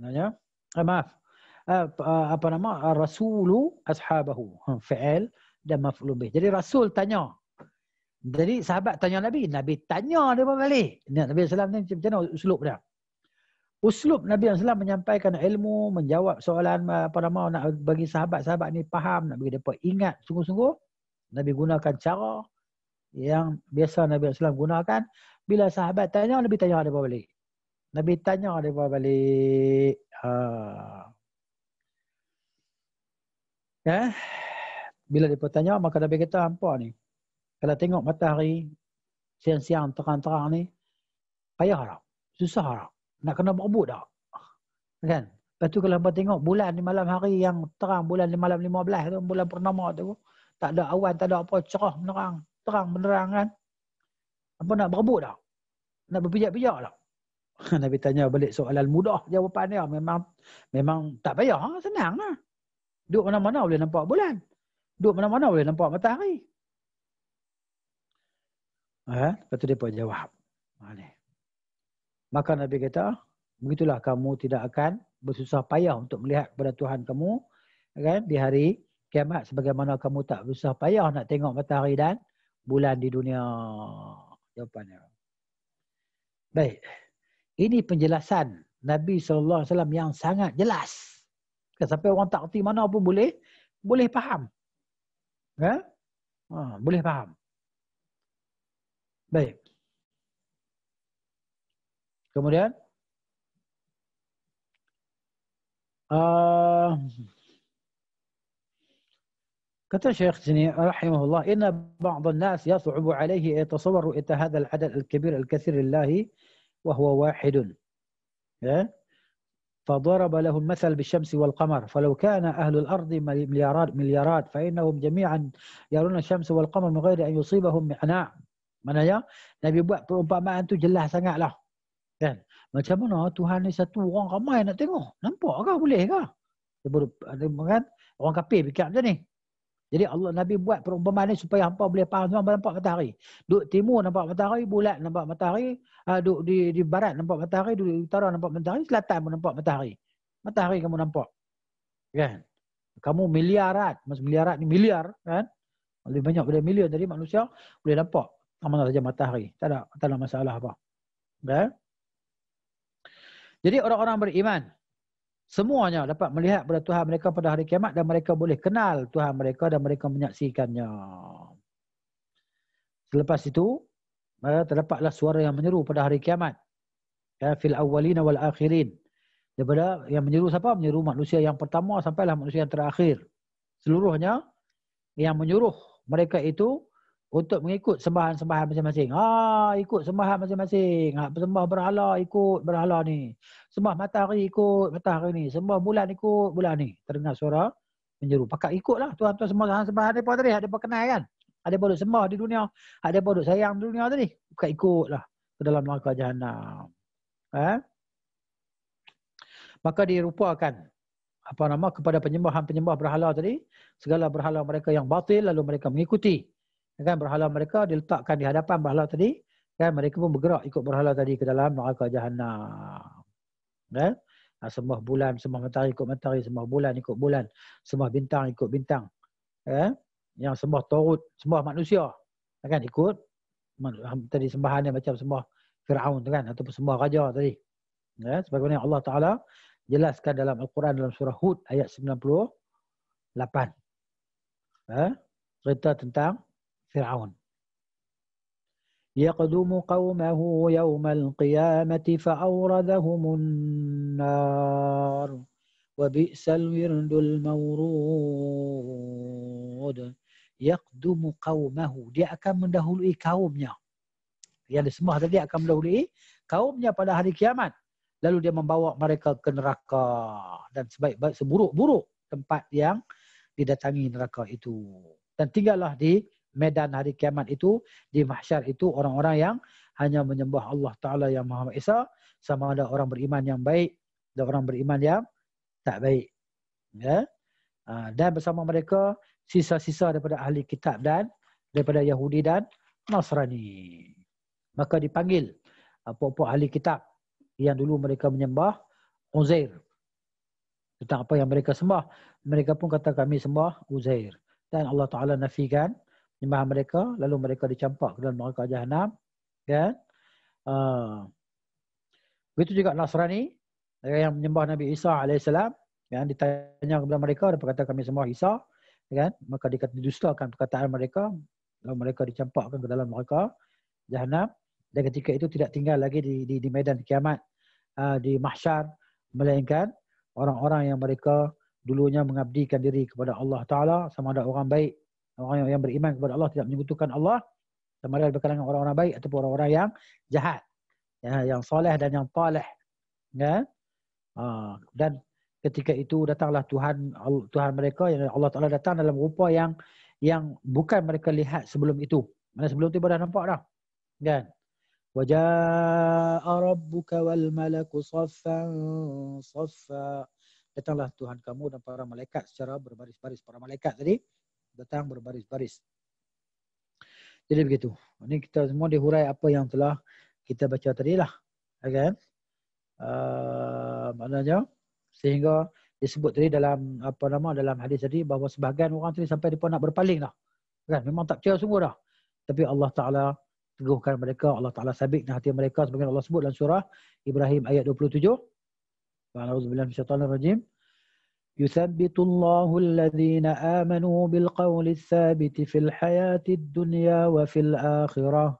Maknanya eh, maaf. Apa, eh, eh, apa nama Rasul ashabahu hmm, fi'il dan maf'ul bih. Jadi Rasul tanya. Jadi sahabat tanya Nabi, Nabi tanya dia balik. Nabi sallallahu alaihi wasallam ni macam mana uslub dia? Uslub Nabi SAW menyampaikan ilmu, menjawab soalan apa nama nak bagi sahabat-sahabat ni faham, nak bagi depa ingat sungguh-sungguh. Nabi gunakan cara yang biasa Nabi SAW gunakan. Bila sahabat tanya, Nabi tanya ada apa balik. Nabi tanya ada apa balik. Ha. Ya. Bila dia bertanya maka Nabi kata, apa ni? Kalau tengok matahari, siang-siang, terang-terang ni, payah lah. Susah lah. Nak kena berebut dah. Kan? Lepas tu kalau hamba tengok bulan di malam hari yang terang, bulan di malam lima belas tu, bulan purnama tu, tak ada awan, tak ada apa, cerah menerang terang benderang kan. Apa nak berebut dah. Nak berpijak-pijak dah. Nabi tanya balik soalan mudah jawapan dia. Memang memang tak payah. Ha, senang lah. Duduk mana-mana boleh nampak bulan. Duduk mana-mana boleh nampak matahari. Ha? Lepas tu dia pun jawab. Ha, Maka Nabi kata, begitulah kamu tidak akan bersusah payah untuk melihat kepada Tuhan kamu kan, di hari kiamat sebagaimana kamu tak bersusah payah nak tengok matahari dan bulan di dunia jawapannya. Baik. Ini penjelasan Nabi saw yang sangat jelas. Sampai orang tak mana pun boleh boleh faham. Ya? Ha, boleh faham. Baik. Kemudian uh, قال شيخ سني رحمه الله إن بعض الناس يصعب عليه يتصور هذا العدد الكبير الكثير لله وهو واحد فضرب له المثل بالشمس والقمر فلو كان أهل الأرض مليارات مليارات فإنهم جميعا يرون الشمس والقمر من غير أن يصيبهم معنى Maknanya Nabi buat perumpamaan tu jelas sangatlah. Kan? Macam mana Tuhan ni satu orang ramai nak tengok. Nampak ke boleh ke? Dia baru kan orang kafir fikir macam ni. Jadi Allah Nabi buat perumpamaan ni supaya hampa boleh faham semua nampak matahari. Duk timur nampak matahari, bulat nampak matahari, ah, duk di di barat nampak matahari, duk di utara nampak matahari, selatan pun nampak matahari. Matahari kamu nampak. Kan? Kamu miliarat, maksud miliarat ni miliar kan? Lebih banyak daripada miliar tadi manusia boleh nampak mana saja matahari. Tak ada tak ada masalah apa. Kan? Jadi orang-orang beriman, semuanya dapat melihat pada Tuhan mereka pada hari kiamat dan mereka boleh kenal Tuhan mereka dan mereka menyaksikannya. Selepas itu, terdapatlah suara yang menyeru pada hari kiamat. Ya, fil awwalin wal akhirin. Daripada yang menyeru siapa? Menyeru manusia yang pertama sampailah manusia yang terakhir. Seluruhnya yang menyuruh mereka itu untuk mengikut sembahan-sembahan masing-masing. Ha, ikut sembahan masing-masing. Ha, sembah berhala ikut berhala ni. Sembah matahari ikut matahari ni. Sembah bulan ikut bulan ni. Terdengar suara menjeru. Pakat ikutlah tuan-tuan semua sembahan sembahan depa tadi. Ada perkenal kan? Ada bodoh sembah di dunia. Ada bodoh sayang di dunia tadi. Pakat ikutlah ke dalam neraka jahanam. Ha? Eh? Maka dirupakan apa nama kepada penyembahan-penyembah berhala tadi segala berhala mereka yang batil lalu mereka mengikuti kan berhala mereka diletakkan di hadapan berhala tadi kan mereka pun bergerak ikut berhala tadi ke dalam neraka jahanam kan eh? ha, semua bulan semua matahari ikut matahari semua bulan ikut bulan semua bintang ikut bintang kan yang semua taurut semua manusia kan ikut tadi sembahan yang macam semua Firaun kan ataupun semua raja tadi ya sebagaimana Allah taala jelaskan dalam al-Quran dalam surah Hud ayat 98 ya cerita tentang فرعون يقدم قومه يوم القيامة فأوردهم النار وبئس الورد المورود يقدم قومه dia akan mendahului kaumnya yang disembah tadi akan mendahului kaumnya pada hari kiamat lalu dia membawa mereka ke neraka dan sebaik seburuk-buruk tempat yang didatangi neraka itu dan tinggallah di medan hari kiamat itu di mahsyar itu orang-orang yang hanya menyembah Allah Taala yang Maha Esa sama ada orang beriman yang baik dan orang beriman yang tak baik. Ya. Ha, dan bersama mereka sisa-sisa daripada ahli kitab dan daripada Yahudi dan Nasrani. Maka dipanggil apa-apa ah, ahli kitab yang dulu mereka menyembah Uzair. Tentang apa yang mereka sembah. Mereka pun kata kami sembah Uzair. Dan Allah Ta'ala nafikan penyembahan mereka lalu mereka dicampak ke dalam neraka jahanam kan uh, begitu juga Nasrani mereka yang menyembah Nabi Isa AS yang ditanya kepada mereka dan berkata kami semua Isa kan maka dikata didustakan perkataan mereka lalu mereka dicampakkan ke dalam neraka jahanam dan ketika itu tidak tinggal lagi di di, di medan kiamat uh, di mahsyar melainkan orang-orang yang mereka dulunya mengabdikan diri kepada Allah Ta'ala sama ada orang baik orang yang beriman kepada Allah tidak menyebutkan Allah sama ada berkalangan orang-orang baik ataupun orang-orang yang jahat ya yang soleh dan yang taleh ya ha, dan ketika itu datanglah Tuhan Tuhan mereka yang Allah Taala datang dalam rupa yang yang bukan mereka lihat sebelum itu mana sebelum itu dah nampak dah kan Wajah Rabbuka wal malaku saffan saffa Datanglah Tuhan kamu dan para malaikat secara berbaris-baris para malaikat tadi datang berbaris-baris. Jadi begitu. Ini kita semua dihurai apa yang telah kita baca tadi lah. Okay. Ya uh, ah, maknanya sehingga disebut tadi dalam apa nama dalam hadis tadi bahawa sebahagian orang tadi sampai depa nak berpaling lah. Kan memang tak percaya semua dah. Tapi Allah Taala teguhkan mereka, Allah Taala sabitkan hati mereka Sebagian Allah sebut dalam surah Ibrahim ayat 27. Wa a'udzu billahi minasyaitonir يثبت الله الذين آمنوا بالقول الثابت في الحياة الدنيا وفي الآخرة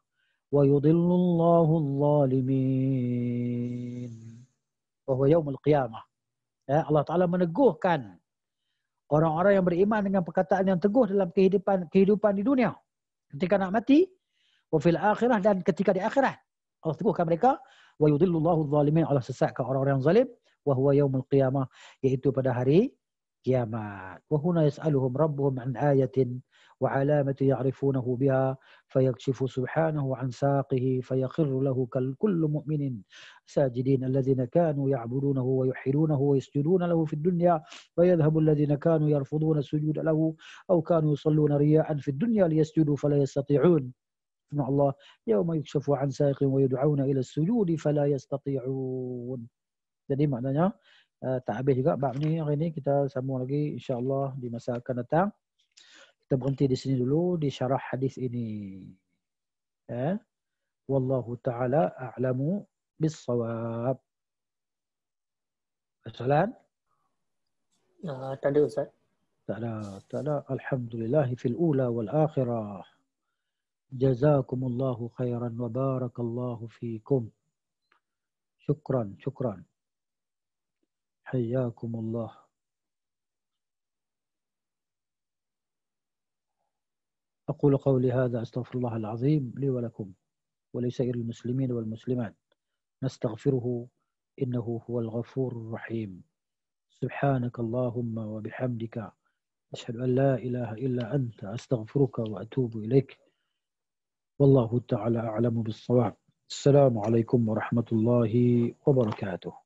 ويضل الله الظالمين وهو يوم القيامة الله تعالى Ta'ala كان orang-orang yang beriman dengan perkataan yang teguh dalam kehidupan kehidupan di dunia ketika nak mati wa fil akhirah dan ketika di akhirat Allah teguhkan mereka wa adh-dhalimin Allah sesatkan orang-orang yang zalim وهو يوم القيامة yaitu pada hari kiamat. وهنا يسألهم ربهم عن آية وعلامة يعرفونه بها فيكشف سبحانه عن ساقه فيخر له كل مؤمن ساجدين الذين كانوا يعبدونه ويحيلونه ويسجدون له في الدنيا ويذهب الذين كانوا يرفضون السجود له أو كانوا يصلون رياء في الدنيا ليسجدوا فلا يستطيعون مع الله يوم يكشف عن ساقه ويدعون إلى السجود فلا يستطيعون Jadi maknanya uh, tak habis juga bab ni hari ni kita sambung lagi insya-Allah di masa akan datang. Kita berhenti di sini dulu di syarah hadis ini. Ya. Eh? Wallahu taala a'lamu bis-shawab. Assalamualaikum. Ya, uh, tak ada Ustaz. Tak ada, tak ada. Alhamdulillah fil ula wal akhirah. Jazakumullahu khairan wa barakallahu fikum. Syukran, syukran. حياكم الله. أقول قولي هذا أستغفر الله العظيم لي ولكم ولسائر المسلمين والمسلمات نستغفره إنه هو الغفور الرحيم سبحانك اللهم وبحمدك أشهد أن لا إله إلا أنت أستغفرك وأتوب إليك والله تعالى أعلم بالصواب السلام عليكم ورحمة الله وبركاته